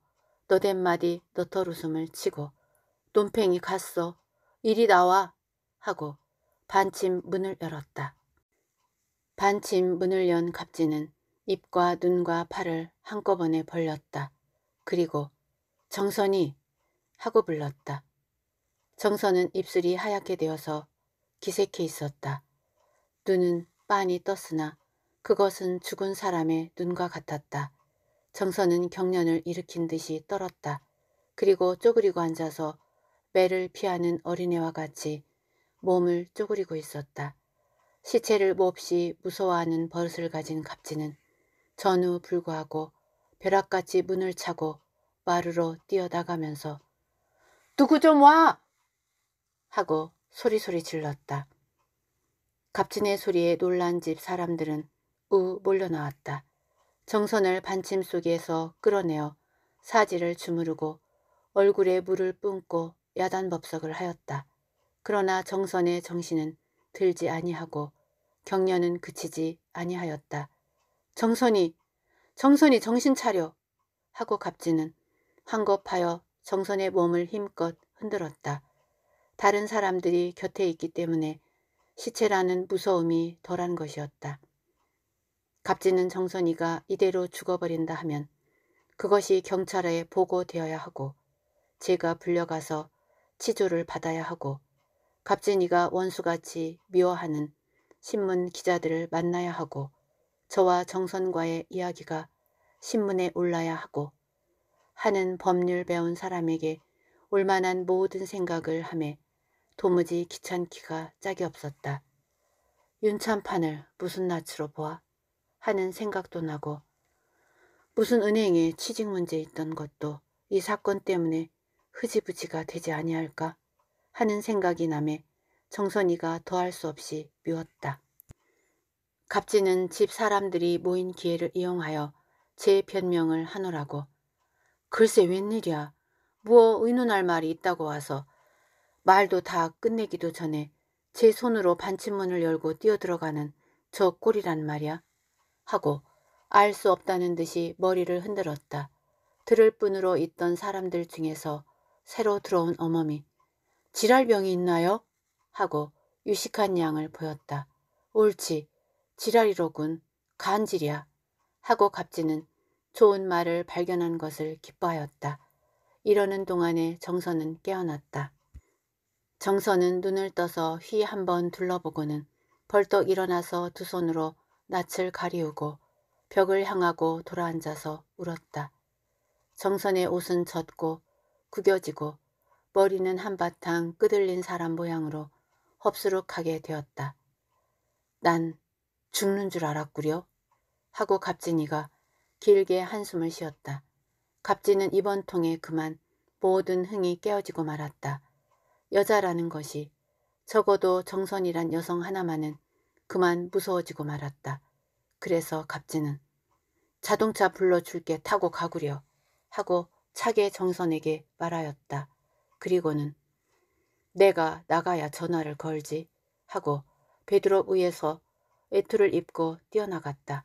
너댓마디 너털웃음을 치고 논팽이 갔어 이리 나와 하고 반침 문을 열었다. 반침 문을 연갑지는 입과 눈과 팔을 한꺼번에 벌렸다. 그리고 정선이 하고 불렀다. 정선은 입술이 하얗게 되어서 기색해 있었다. 눈은 빤히 떴으나 그것은 죽은 사람의 눈과 같았다. 정선은 경련을 일으킨 듯이 떨었다. 그리고 쪼그리고 앉아서 매를 피하는 어린애와 같이 몸을 쪼그리고 있었다. 시체를 몹시 무서워하는 버릇을 가진 갑지는 전후 불구하고 벼락같이 문을 차고 마루로 뛰어나가면서 누구 좀 와! 하고 소리소리 질렀다. 갑진의 소리에 놀란 집 사람들은 우 몰려나왔다. 정선을 반침 속에서 끌어내어 사지를 주무르고 얼굴에 물을 뿜고 야단법석을 하였다. 그러나 정선의 정신은 들지 아니하고 격려는 그치지 아니하였다. 정선이 정선이 정신 차려 하고 갑진은 황급하여 정선의 몸을 힘껏 흔들었다. 다른 사람들이 곁에 있기 때문에 시체라는 무서움이 덜한 것이었다. 갑진은 정선이가 이대로 죽어버린다 하면 그것이 경찰에 보고되어야 하고 제가 불려가서 치조를 받아야 하고 갑진이가 원수같이 미워하는 신문 기자들을 만나야 하고 저와 정선과의 이야기가 신문에 올라야 하고 하는 법률 배운 사람에게 올만한 모든 생각을 함에 도무지 귀찮기가 짝이 없었다. 윤찬판을 무슨 낯으로 보아 하는 생각도 나고 무슨 은행에 취직 문제 있던 것도 이 사건 때문에 흐지부지가 되지 아니할까 하는 생각이 남에 정선이가 더할 수 없이 미웠다. 갑진은 집 사람들이 모인 기회를 이용하여 제 변명을 하노라고 글쎄 웬일이야. 무엇 의논할 말이 있다고 와서 말도 다 끝내기도 전에 제 손으로 반침문을 열고 뛰어들어가는 저 꼴이란 말이야. 하고 알 수 없다는 듯이 머리를 흔들었다. 들을 뿐으로 있던 사람들 중에서 새로 들어온 어머니 지랄병이 있나요? 하고 유식한 양을 보였다. 옳지. 지랄이로군. 간질이야. 하고 갑지는 좋은 말을 발견한 것을 기뻐하였다. 이러는 동안에 정선은 깨어났다. 정선은 눈을 떠서 휘 한번 둘러보고는 벌떡 일어나서 두 손으로 낯을 가리우고 벽을 향하고 돌아앉아서 울었다. 정선의 옷은 젖고 구겨지고 머리는 한바탕 끄들린 사람 모양으로 흡수룩하게 되었다. 난 죽는 줄 알았구려 하고 갑진이가 길게 한숨을 쉬었다. 갑진은 이번 통에 그만 모든 흥이 깨어지고 말았다. 여자라는 것이 적어도 정선이란 여성 하나만은 그만 무서워지고 말았다. 그래서 갑진은 자동차 불러줄게 타고 가구려 하고 차게 정선에게 말하였다. 그리고는 내가 나가야 전화를 걸지 하고 베드로 위에서 외투를 입고 뛰어나갔다.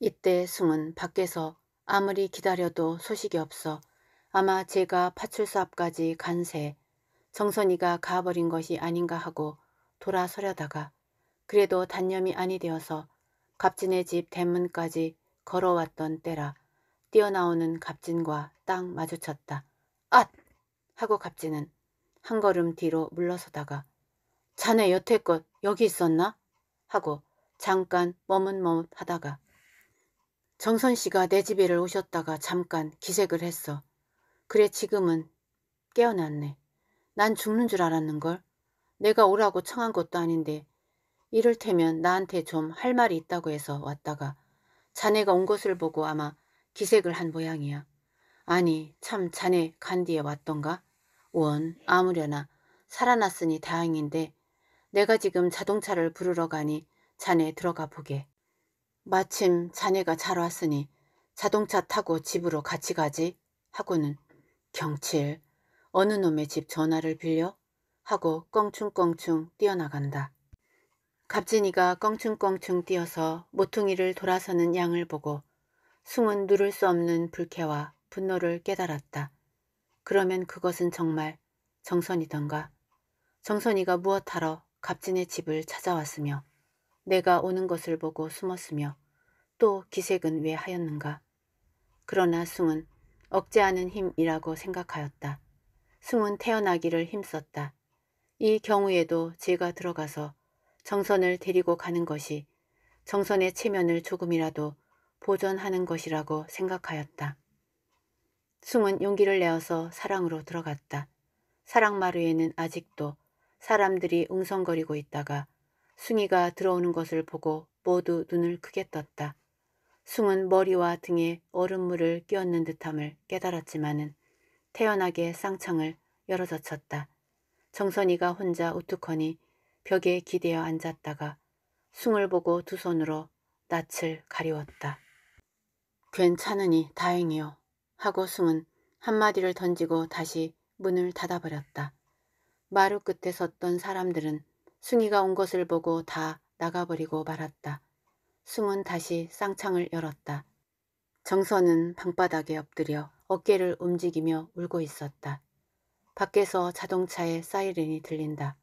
이때 숨은 밖에서 아무리 기다려도 소식이 없어 아마 제가 파출소 앞까지 간새 정선이가 가버린 것이 아닌가 하고 돌아서려다가 그래도 단념이 아니 되어서 갑진의 집 대문까지 걸어왔던 때라 뛰어나오는 갑진과 딱 마주쳤다. 앗! 하고 갑진은 한 걸음 뒤로 물러서다가 자네 여태껏 여기 있었나? 하고 잠깐 머뭇머뭇 하다가 정선 씨가 내 집에를 오셨다가 잠깐 기색을 했어. 그래 지금은 깨어났네. 난 죽는 줄 알았는걸. 내가 오라고 청한 것도 아닌데 이를테면 나한테 좀 할 말이 있다고 해서 왔다가 자네가 온 것을 보고 아마 기색을 한 모양이야. 아니 참 자네 간뒤에 왔던가? 원 아무려나 살아났으니 다행인데 내가 지금 자동차를 부르러 가니 자네 들어가 보게. 마침 자네가 잘 왔으니 자동차 타고 집으로 같이 가지 하고는 경칠 어느 놈의 집 전화를 빌려? 하고 껑충껑충 뛰어나간다. 갑진이가 껑충껑충 뛰어서 모퉁이를 돌아서는 양을 보고 숨은 누를 수 없는 불쾌와 분노를 깨달았다. 그러면 그것은 정말 정선이던가. 정선이가 무엇하러 갑진의 집을 찾아왔으며 내가 오는 것을 보고 숨었으며 또 기색은 왜 하였는가. 그러나 숨은 억제하는 힘이라고 생각하였다. 숨은 태어나기를 힘썼다. 이 경우에도 제가 들어가서 정선을 데리고 가는 것이 정선의 체면을 조금이라도 보존하는 것이라고 생각하였다. 숨은 용기를 내어서 사랑으로 들어갔다. 사랑마루에는 아직도 사람들이 웅성거리고 있다가 숭이가 들어오는 것을 보고 모두 눈을 크게 떴다. 숭은 머리와 등에 얼음물을 끼얹는 듯함을 깨달았지만은 태연하게 쌍창을 열어젖혔다. 정선이가 혼자 우뚝하니 벽에 기대어 앉았다가 숭을 보고 두 손으로 낯을 가리웠다. 괜찮으니 다행이요. 하고 숭은 한마디를 던지고 다시 문을 닫아버렸다. 마루 끝에 섰던 사람들은 숭이가 온 것을 보고 다 나가버리고 말았다. 숭은 다시 쌍창을 열었다. 정선은 방바닥에 엎드려 어깨를 움직이며 울고 있었다. 밖에서 자동차의 사이렌이 들린다.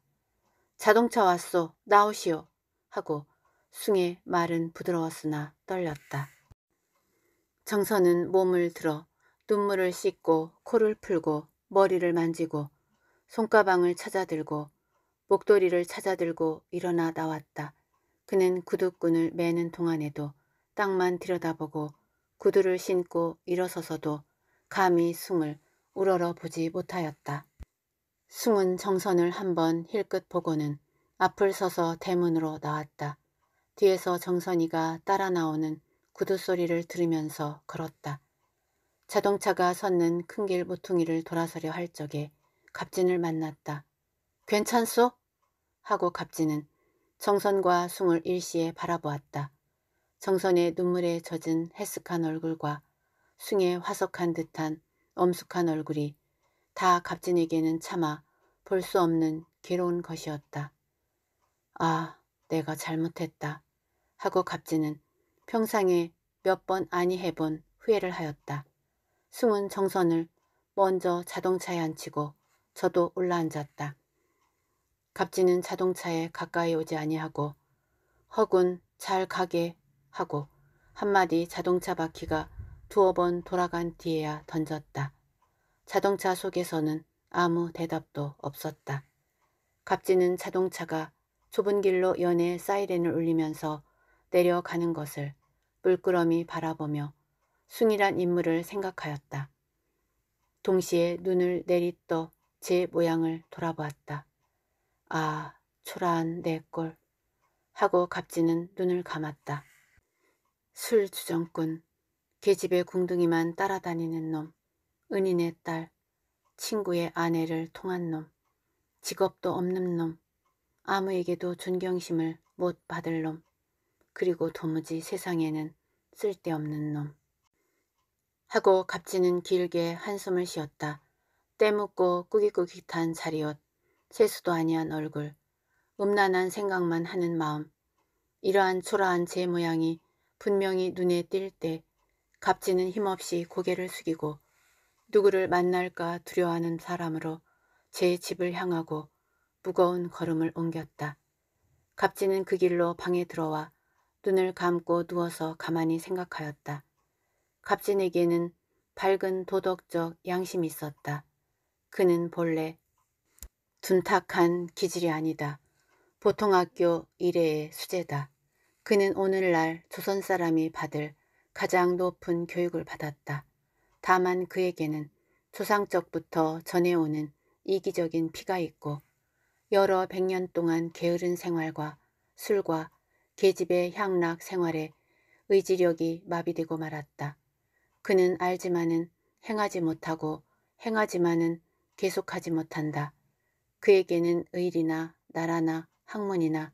자동차 왔소. 나오시오. 하고 숭의 말은 부드러웠으나 떨렸다. 정선은 몸을 들어 눈물을 씻고 코를 풀고 머리를 만지고 손가방을 찾아들고 목도리를 찾아들고 일어나 나왔다. 그는 구두끈을 매는 동안에도 땅만 들여다보고 구두를 신고 일어서서도 감히 숭을 우러러 보지 못하였다. 숭은 정선을 한 번 힐끗 보고는 앞을 서서 대문으로 나왔다. 뒤에서 정선이가 따라 나오는 구두 소리를 들으면서 걸었다. 자동차가 섰는 큰길 모퉁이를 돌아서려 할 적에 갑진을 만났다. 괜찮소? 하고 갑진은 정선과 숭을 일시에 바라보았다. 정선의 눈물에 젖은 해쓱한 얼굴과 숭에 화석한 듯한 엄숙한 얼굴이 다 갑진에게는 차마 볼 수 없는 괴로운 것이었다. 아, 내가 잘못했다. 하고 갑진은 평상에 몇 번 아니 해본 후회를 하였다. 숭은 정선을 먼저 자동차에 앉히고 저도 올라앉았다. 갑진은 자동차에 가까이 오지 아니하고 허군 잘 가게 하고 한마디 자동차 바퀴가 두어 번 돌아간 뒤에야 던졌다. 자동차 속에서는 아무 대답도 없었다. 갑진은 자동차가 좁은 길로 연애 사이렌을 울리면서 내려가는 것을 물끄러미 바라보며 숭이란 인물을 생각하였다. 동시에 눈을 내리떠 제 모양을 돌아보았다. 아, 초라한 내 꼴. 하고 갑진은 눈을 감았다. 술 주정꾼. 계집애 궁둥이만 따라다니는 놈, 은인의 딸, 친구의 아내를 통한 놈, 직업도 없는 놈, 아무에게도 존경심을 못 받을 놈, 그리고 도무지 세상에는 쓸데없는 놈. 하고 갑지는 길게 한숨을 쉬었다. 때묻고 꾸깃꾸깃한 자리옷, 세수도 아니한 얼굴, 음란한 생각만 하는 마음, 이러한 초라한 제 모양이 분명히 눈에 띌때 갑지는 힘없이 고개를 숙이고 누구를 만날까 두려워하는 사람으로 제 집을 향하고 무거운 걸음을 옮겼다. 갑지는그 길로 방에 들어와 눈을 감고 누워서 가만히 생각하였다. 갑진에게는 밝은 도덕적 양심이 있었다. 그는 본래 둔탁한 기질이 아니다. 보통학교 일회의 수재다. 그는 오늘날 조선 사람이 받을 가장 높은 교육을 받았다. 다만 그에게는 조상적부터 전해오는 이기적인 피가 있고 여러 백년 동안 게으른 생활과 술과 계집의 향락 생활에 의지력이 마비되고 말았다. 그는 알지만은 행하지 못하고 행하지만은 계속하지 못한다. 그에게는 의리나 나라나 학문이나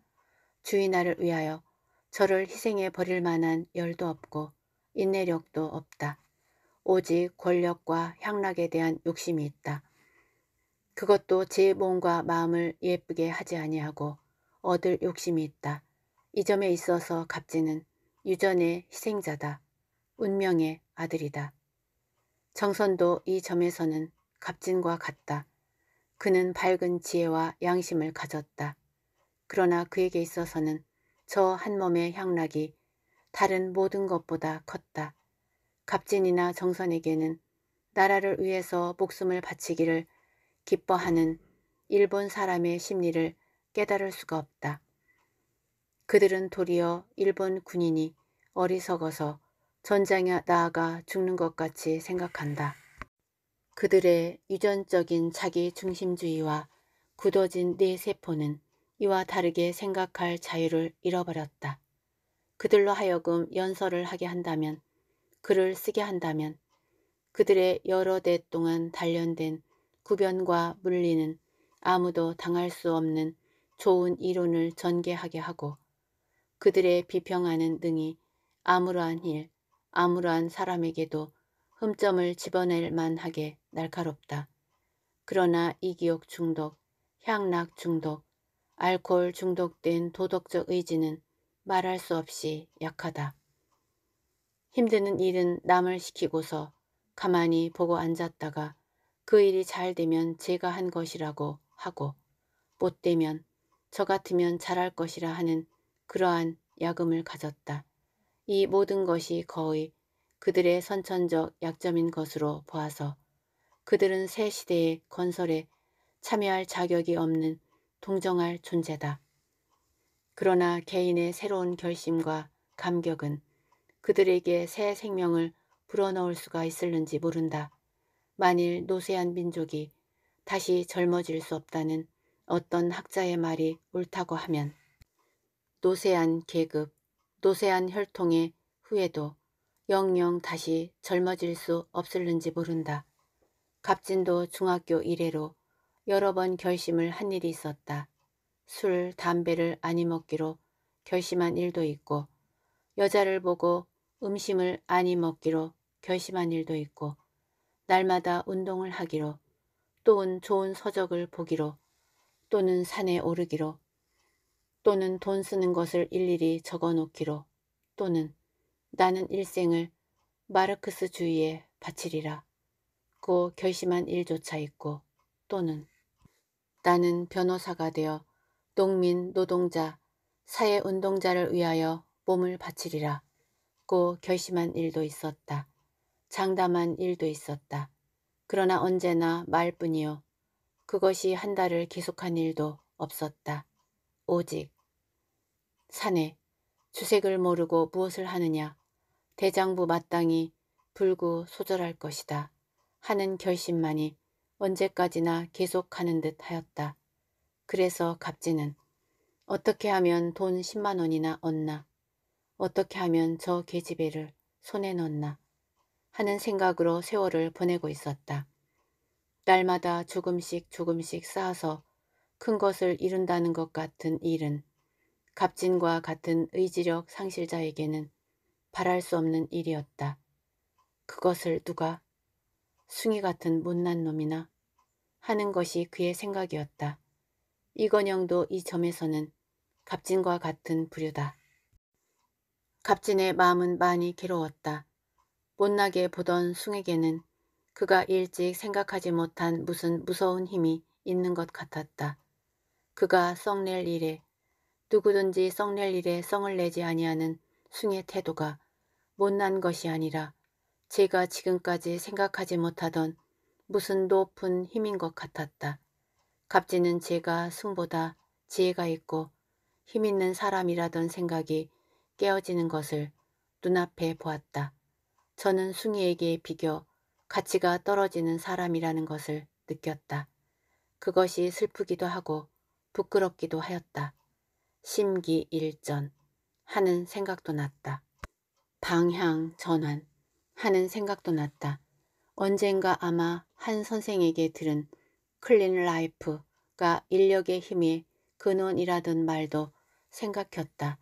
주인아를 위하여 저를 희생해 버릴 만한 열도 없고 인내력도 없다. 오직 권력과 향락에 대한 욕심이 있다. 그것도 제 몸과 마음을 예쁘게 하지 아니하고 얻을 욕심이 있다. 이 점에 있어서 갑진은 유전의 희생자다. 운명의 아들이다. 정선도 이 점에서는 갑진과 같다. 그는 밝은 지혜와 양심을 가졌다. 그러나 그에게 있어서는 저 한 몸의 향락이 다른 모든 것보다 컸다. 갑진이나 정선에게는 나라를 위해서 목숨을 바치기를 기뻐하는 일본 사람의 심리를 깨달을 수가 없다. 그들은 도리어 일본 군인이 어리석어서 전장에 나아가 죽는 것 같이 생각한다. 그들의 유전적인 자기 중심주의와 굳어진 내세포는 네 이와 다르게 생각할 자유를 잃어버렸다. 그들로 하여금 연설을 하게 한다면 글을 쓰게 한다면 그들의 여러 대 동안 단련된 구변과 물리는 아무도 당할 수 없는 좋은 이론을 전개하게 하고 그들의 비평하는 능이 아무러한 일, 아무러한 사람에게도 흠점을 집어낼 만하게 날카롭다. 그러나 이기욕 중독, 향락 중독, 알코올 중독된 도덕적 의지는 말할 수 없이 약하다. 힘드는 일은 남을 시키고서 가만히 보고 앉았다가 그 일이 잘 되면 제가 한 것이라고 하고 못 되면 저 같으면 잘할 것이라 하는 그러한 야금을 가졌다. 이 모든 것이 거의 그들의 선천적 약점인 것으로 보아서 그들은 새 시대의 건설에 참여할 자격이 없는 동정할 존재다. 그러나 개인의 새로운 결심과 감격은 그들에게 새 생명을 불어넣을 수가 있을는지 모른다. 만일 노세한 민족이 다시 젊어질 수 없다는 어떤 학자의 말이 옳다고 하면 노세한 계급, 노세한 혈통의 후에도 영영 다시 젊어질 수 없을는지 모른다. 갑진도 중학교 이래로 여러 번 결심을 한 일이 있었다. 술, 담배를 아니 먹기로 결심한 일도 있고 여자를 보고 음심을 아니 먹기로 결심한 일도 있고 날마다 운동을 하기로 또는 좋은 서적을 보기로 또는 산에 오르기로 또는 돈 쓰는 것을 일일이 적어놓기로 또는 나는 일생을 마르크스주의에 바치리라 고 결심한 일조차 있고 또는 나는 변호사가 되어 농민, 노동자, 사회운동자를 위하여 몸을 바치리라. 고 결심한 일도 있었다. 장담한 일도 있었다. 그러나 언제나 말뿐이요. 그것이 한 달을 계속한 일도 없었다. 오직 산에 주색을 모르고 무엇을 하느냐. 대장부 마땅히 불구 소절할 것이다. 하는 결심만이 언제까지나 계속하는 듯 하였다. 그래서 갑진은 어떻게 하면 돈 10만 원이나 얻나 어떻게 하면 저 계집애를 손에 넣나 하는 생각으로 세월을 보내고 있었다. 날마다 조금씩 조금씩 쌓아서 큰 것을 이룬다는 것 같은 일은 갑진과 같은 의지력 상실자에게는 바랄 수 없는 일이었다. 그것을 누가 숭이 같은 못난 놈이나 하는 것이 그의 생각이었다. 이건영도 이 점에서는 갑진과 같은 부류다. 갑진의 마음은 많이 괴로웠다. 못나게 보던 숭에게는 그가 일찍 생각하지 못한 무슨 무서운 힘이 있는 것 같았다. 그가 썩낼 일에 누구든지 썩낼 일에 썩을 내지 아니하는 숭의 태도가 못난 것이 아니라 제가 지금까지 생각하지 못하던 무슨 높은 힘인 것 같았다. 갑지는 제가 숨보다 지혜가 있고 힘있는 사람이라던 생각이 깨어지는 것을 눈앞에 보았다. 저는 숭이에게 비교 가치가 떨어지는 사람이라는 것을 느꼈다. 그것이 슬프기도 하고 부끄럽기도 하였다. 심기일전 하는 생각도 났다. 방향 전환 하는 생각도 났다. 언젠가 아마 한 선생에게 들은 클린 라이프가 인력의 힘이 근원이라든 말도 생각했다.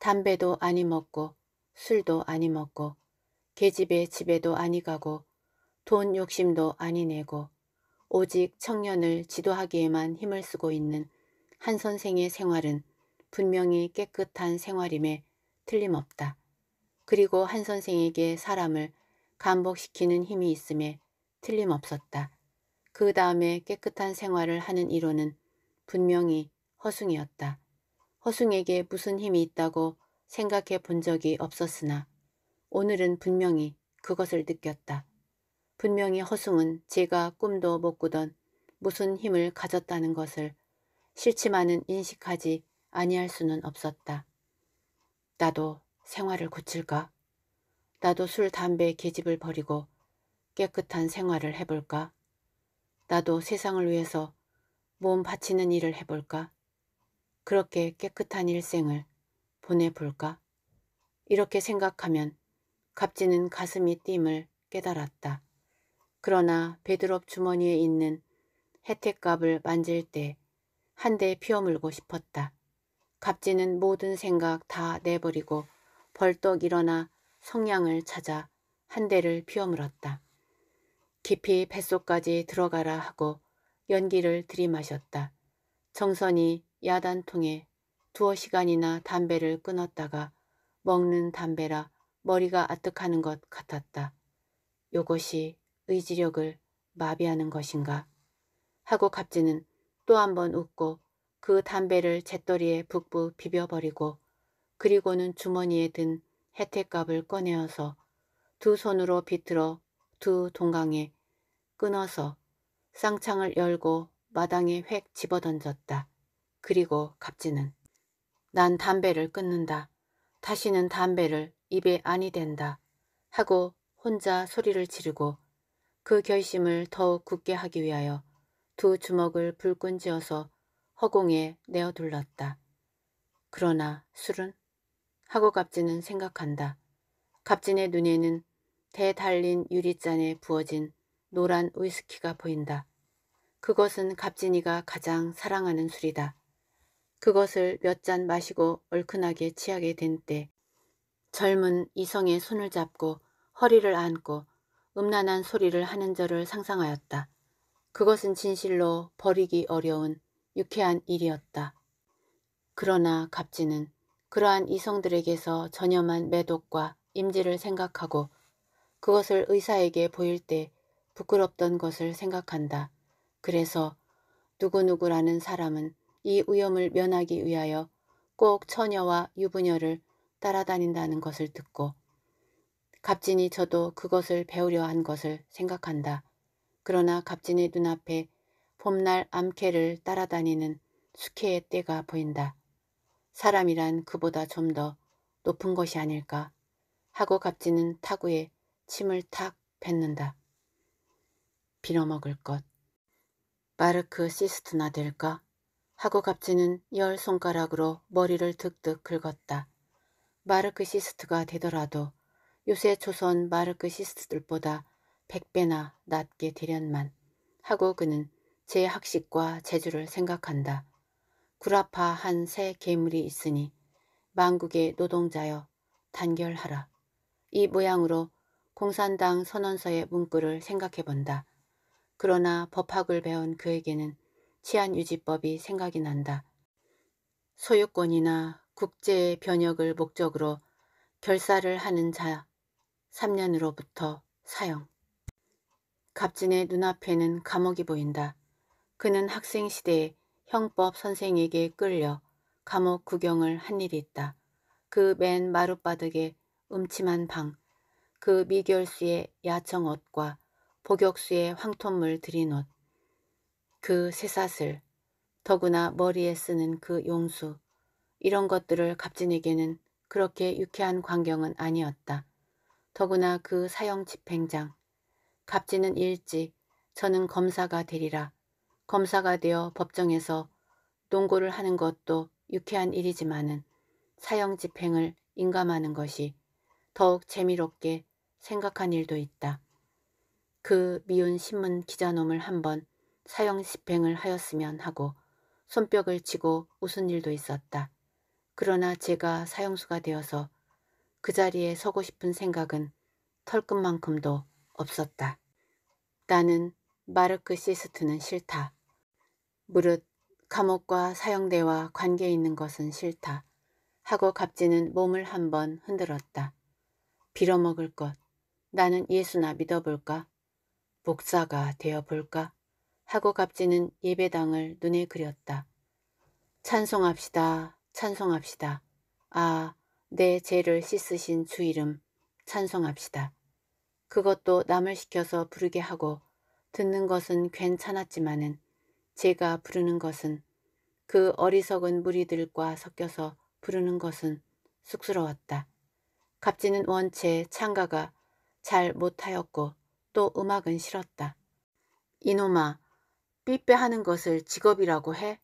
담배도 아니 먹고 술도 아니 먹고 계집애 집에도 아니 가고 돈 욕심도 아니 내고 오직 청년을 지도하기에만 힘을 쓰고 있는 한 선생의 생활은 분명히 깨끗한 생활임에 틀림없다. 그리고 한 선생에게 사람을 감복시키는 힘이 있음에 틀림없었다. 그 다음에 깨끗한 생활을 하는 이론은 분명히 허숭이었다. 허숭에게 무슨 힘이 있다고 생각해 본 적이 없었으나 오늘은 분명히 그것을 느꼈다. 분명히 허숭은 제가 꿈도 못 꾸던 무슨 힘을 가졌다는 것을 싫지만은 인식하지 아니할 수는 없었다. 나도 생활을 고칠까? 나도 술, 담배, 계집을 버리고 깨끗한 생활을 해볼까? 나도 세상을 위해서 몸 바치는 일을 해볼까? 그렇게 깨끗한 일생을 보내볼까? 이렇게 생각하면 갑지는 가슴이 뜀을 깨달았다. 그러나 베드롭 주머니에 있는 혜택값을 만질 때 한 대 피어물고 싶었다. 갑지는 모든 생각 다 내버리고 벌떡 일어나 성냥을 찾아 한 대를 피어물었다. 깊이 뱃속까지 들어가라 하고 연기를 들이마셨다. 정선이 야단통에 두어 시간이나 담배를 끊었다가 먹는 담배라 머리가 아득하는 것 같았다. 요것이 의지력을 마비하는 것인가 하고 갑지는또 한 번 웃고 그 담배를 잿더리에 북북 비벼버리고 그리고는 주머니에 든 혜택값을 꺼내어서 두 손으로 비틀어 두 동강에 끊어서 쌍창을 열고 마당에 획 집어던졌다. 그리고 갑지는 난 담배를 끊는다. 다시는 담배를 입에 안이 된다. 하고 혼자 소리를 지르고 그 결심을 더욱 굳게 하기 위하여 두 주먹을 불끈지어서 허공에 내어둘렀다. 그러나 술은? 하고 갑진은 생각한다. 갑진의 눈에는 대 달린 유리잔에 부어진 노란 위스키가 보인다. 그것은 갑진이가 가장 사랑하는 술이다. 그것을 몇 잔 마시고 얼큰하게 취하게 된 때 젊은 이성의 손을 잡고 허리를 안고 음란한 소리를 하는 저를 상상하였다. 그것은 진실로 버리기 어려운 유쾌한 일이었다. 그러나 갑진은 그러한 이성들에게서 전염한 매독과 임지를 생각하고 그것을 의사에게 보일 때 부끄럽던 것을 생각한다. 그래서 누구누구라는 사람은 이 위험을 면하기 위하여 꼭 처녀와 유부녀를 따라다닌다는 것을 듣고 갑진이 저도 그것을 배우려 한 것을 생각한다. 그러나 갑진의 눈앞에 봄날 암캐를 따라다니는 숙회의 때가 보인다. 사람이란 그보다 좀 더 높은 것이 아닐까 하고 갑진은 타구에 침을 탁 뱉는다. 빌어먹을 것. 마르크 그 시스트나 될까? 하고 갑지는 열 손가락으로 머리를 득득 긁었다. 마르크 그 시스트가 되더라도 요새 조선 마르크 그 시스트들보다 백배나 낮게 되련만 하고 그는 제 학식과 재주를 생각한다. 구라파한 새 괴물이 있으니 만국의 노동자여 단결하라. 이 모양으로 공산당 선언서의 문구를 생각해본다. 그러나 법학을 배운 그에게는 치안유지법이 생각이 난다. 소유권이나 국제의 변혁을 목적으로 결사를 하는 자 3년으로부터 사형. 갑진의 눈앞에는 감옥이 보인다. 그는 학생 시대에 형법 선생에게 끌려 감옥 구경을 한 일이 있다. 그 맨 마룻바닥에 음침한 방, 그 미결수의 야청 옷과 복역수의 황토물 들인 옷, 그새사슬 더구나 머리에 쓰는 그 용수, 이런 것들을 갑진에게는 그렇게 유쾌한 광경은 아니었다. 더구나 그 사형 집행장. 갑진은 일찍 저는 검사가 되리라. 검사가 되어 법정에서 농고를 하는 것도 유쾌한 일이지만은 사형 집행을 인감하는 것이 더욱 재미롭게 생각한 일도 있다. 그 미운 신문 기자놈을 한번 사형 집행을 하였으면 하고 손뼉을 치고 웃은 일도 있었다. 그러나 제가 사형수가 되어서 그 자리에 서고 싶은 생각은 털끝만큼도 없었다. 나는 마르크 시스트는 싫다. 무릇 감옥과 사형대와 관계 있는 것은 싫다. 하고 갑지는 몸을 한번 흔들었다. 빌어먹을 것. 나는 예수나 믿어볼까? 목사가 되어볼까 하고 갑지는 예배당을 눈에 그렸다. 찬송합시다. 찬송합시다. 아, 내 죄를 씻으신 주 이름 찬송합시다. 그것도 남을 시켜서 부르게 하고 듣는 것은 괜찮았지만은 제가 부르는 것은 그 어리석은 무리들과 섞여서 부르는 것은 쑥스러웠다. 갑지는 원체 창가가 잘 못하였고 또 음악은 싫었다. 이놈아, 삐삐하는 것을 직업이라고 해?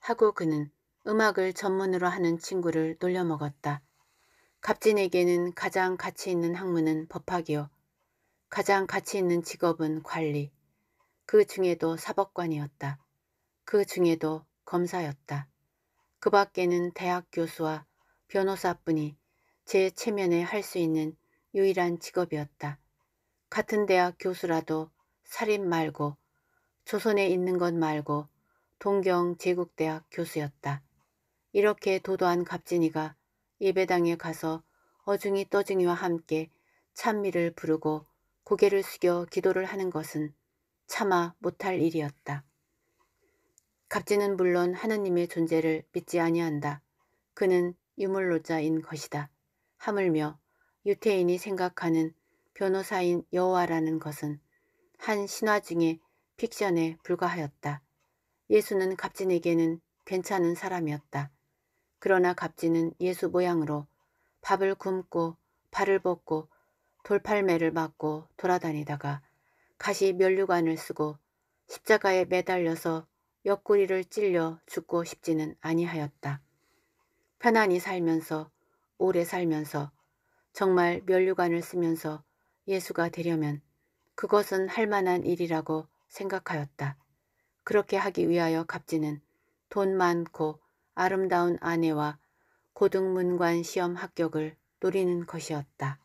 하고 그는 음악을 전문으로 하는 친구를 놀려먹었다. 갑진에게는 가장 가치 있는 학문은 법학이요. 가장 가치 있는 직업은 관리. 그 중에도 사법관이었다. 그 중에도 검사였다. 그 밖에는 대학 교수와 변호사뿐이 제 체면에 할 수 있는 유일한 직업이었다. 같은 대학 교수라도 살인 말고 조선에 있는 것 말고 동경 제국대학 교수였다. 이렇게 도도한 갑진이가 예배당에 가서 어중이 떠중이와 함께 찬미를 부르고 고개를 숙여 기도를 하는 것은 차마 못할 일이었다. 갑진은 물론 하느님의 존재를 믿지 아니한다. 그는 유물로자인 것이다. 하물며 유태인이 생각하는 변호사인 여호와라는 것은 한 신화 중의 픽션에 불과하였다. 예수는 갑진에게는 괜찮은 사람이었다. 그러나 갑진은 예수 모양으로 밥을 굶고 발을 벗고 돌팔매를 맞고 돌아다니다가 가시 면류관을 쓰고 십자가에 매달려서 옆구리를 찔려 죽고 싶지는 아니하였다. 편안히 살면서 오래 살면서 정말 면류관을 쓰면서 예수가 되려면 그것은 할 만한 일이라고 생각하였다. 그렇게 하기 위하여 갑지는돈 많고 아름다운 아내와 고등문관 시험 합격을 노리는 것이었다.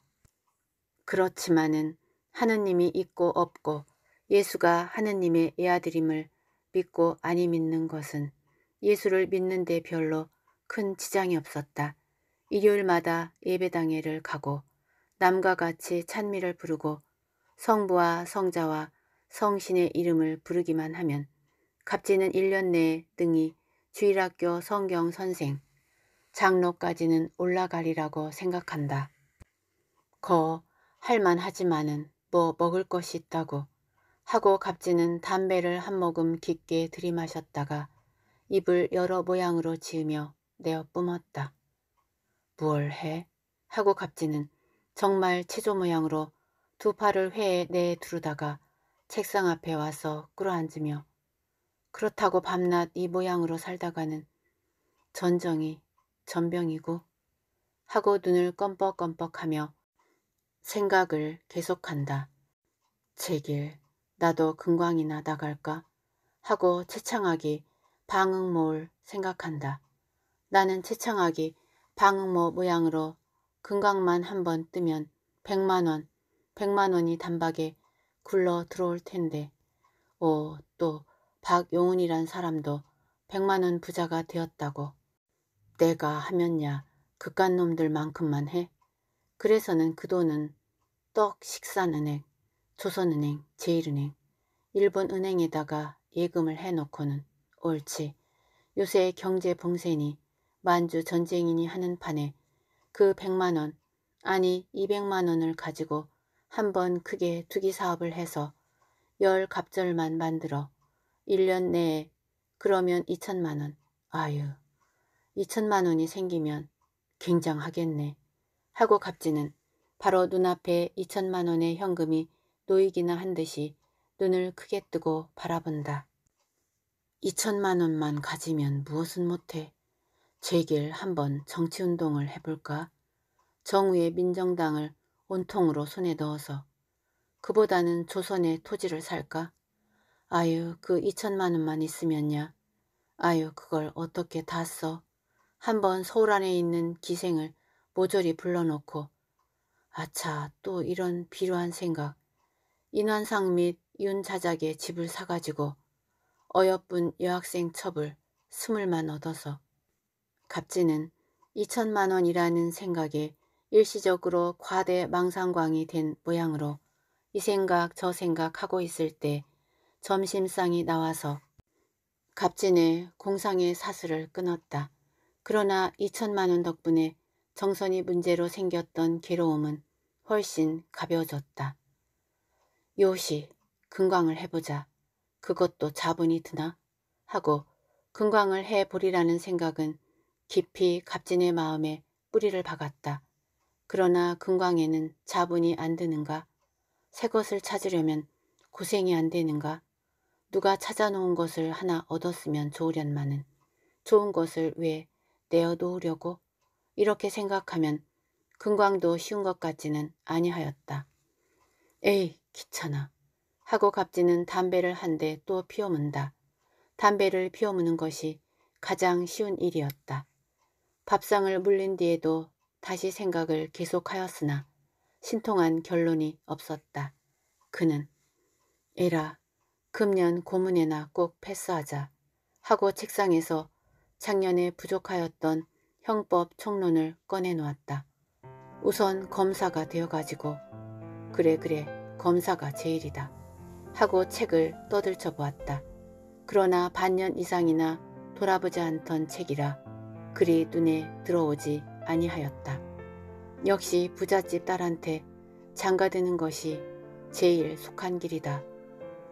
그렇지만은 하느님이 있고 없고 예수가 하느님의 애아들임을 믿고 아니 믿는 것은 예수를 믿는 데 별로 큰 지장이 없었다. 일요일마다 예배당에를 가고 남과 같이 찬미를 부르고 성부와 성자와 성신의 이름을 부르기만 하면 갑지는 1년 내에 등이 주일학교 성경 선생, 장로까지는 올라가리라고 생각한다. 거 할만하지만은 뭐 먹을 것이 있다고 하고 갑지는 담배를 한 모금 깊게 들이마셨다가 입을 여러 모양으로 지으며 내어 뿜었다. 무얼 해? 하고 갑지는 정말 체조 모양으로 두 팔을 회에 내두르다가 책상 앞에 와서 끌어앉으며 그렇다고 밤낮 이 모양으로 살다가는 전정이 전병이고 하고 눈을 껌뻑껌뻑하며 생각을 계속한다. 제길 나도 금광이나 나갈까 하고 채창하기 방응모를 생각한다. 나는 채창하기 방응모 모양으로 금강만 한번 뜨면 백만 원, 백만 원이 단박에 굴러 들어올 텐데. 오, 어, 또 박용훈이란 사람도 백만 원 부자가 되었다고. 내가 하면야 극간 놈들만큼만 해. 그래서는 그 돈은 떡 식산은행, 조선은행, 제일은행, 일본은행에다가 예금을 해놓고는 옳지. 요새 경제 봉쇄니 만주 전쟁이니 하는 판에 그 100만 원, 아니 200만 원을 가지고 한 번 크게 투기 사업을 해서 열 갑절만 만들어 1년 내에 그러면 2천만 원. 아유, 2천만 원이 생기면 굉장하겠네. 하고 갑지는 바로 눈앞에 2천만 원의 현금이 놓이기나 한 듯이 눈을 크게 뜨고 바라본다. 2천만 원만 가지면 무엇은 못해. 제길 한번 정치운동을 해볼까? 정우의 민정당을 온통으로 손에 넣어서 그보다는 조선의 토지를 살까? 아유 그 2천만 원만 있으면야. 아유 그걸 어떻게 다 써. 한번 서울 안에 있는 기생을 모조리 불러놓고 아차 또 이런 비루한 생각. 인환상 및 윤자작의 집을 사가지고 어여쁜 여학생 첩을 스물만 얻어서 갑진은 2천만 원이라는 생각에 일시적으로 과대 망상광이 된 모양으로 이 생각 저 생각 하고 있을 때 점심상이 나와서 갑진의 공상의 사슬을 끊었다. 그러나 2천만 원 덕분에 정선이 문제로 생겼던 괴로움은 훨씬 가벼워졌다. 요시 금광을 해보자. 그것도 자본이 드나? 하고 금광을 해보리라는 생각은 깊이 갑진의 마음에 뿌리를 박았다. 그러나 금광에는 자본이 안 드는가? 새 것을 찾으려면 고생이 안 되는가? 누가 찾아놓은 것을 하나 얻었으면 좋으련만은 좋은 것을 왜 내어놓으려고? 이렇게 생각하면 금광도 쉬운 것 같지는 아니하였다. 에이 귀찮아 하고 갑지는 담배를 한 대 또 피워문다. 담배를 피워무는 것이 가장 쉬운 일이었다. 밥상을 물린 뒤에도 다시 생각을 계속하였으나 신통한 결론이 없었다. 그는 에라 금년 고문에나 꼭 패스하자 하고 책상에서 작년에 부족하였던 형법 총론을 꺼내놓았다. 우선 검사가 되어가지고 그래 그래 검사가 제일이다 하고 책을 떠들쳐 보았다. 그러나 반년 이상이나 돌아보지 않던 책이라 그리 눈에 들어오지 아니하였다. 역시 부잣집 딸한테 장가드는 것이 제일 속한 길이다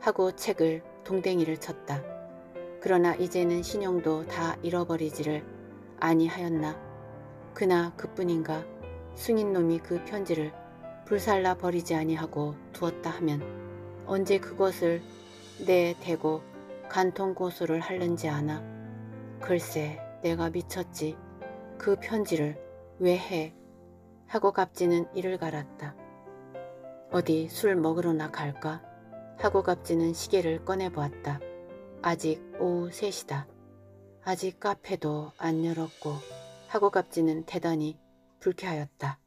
하고 책을 동댕이를 쳤다. 그러나 이제는 신용도 다 잃어버리지를 아니하였나. 그나 그뿐인가 승인놈이 그 편지를 불살라 버리지 아니하고 두었다 하면 언제 그것을 내 대고 간통고소를 할는지 아나. 글쎄 내가 미쳤지. 그 편지를 왜 해? 하고 갑지는 이를 갈았다. 어디 술 먹으러나 갈까? 하고 갑지는 시계를 꺼내보았다. 아직 오후 3시다. 아직 카페도 안 열었고 하고 갑지는 대단히 불쾌하였다.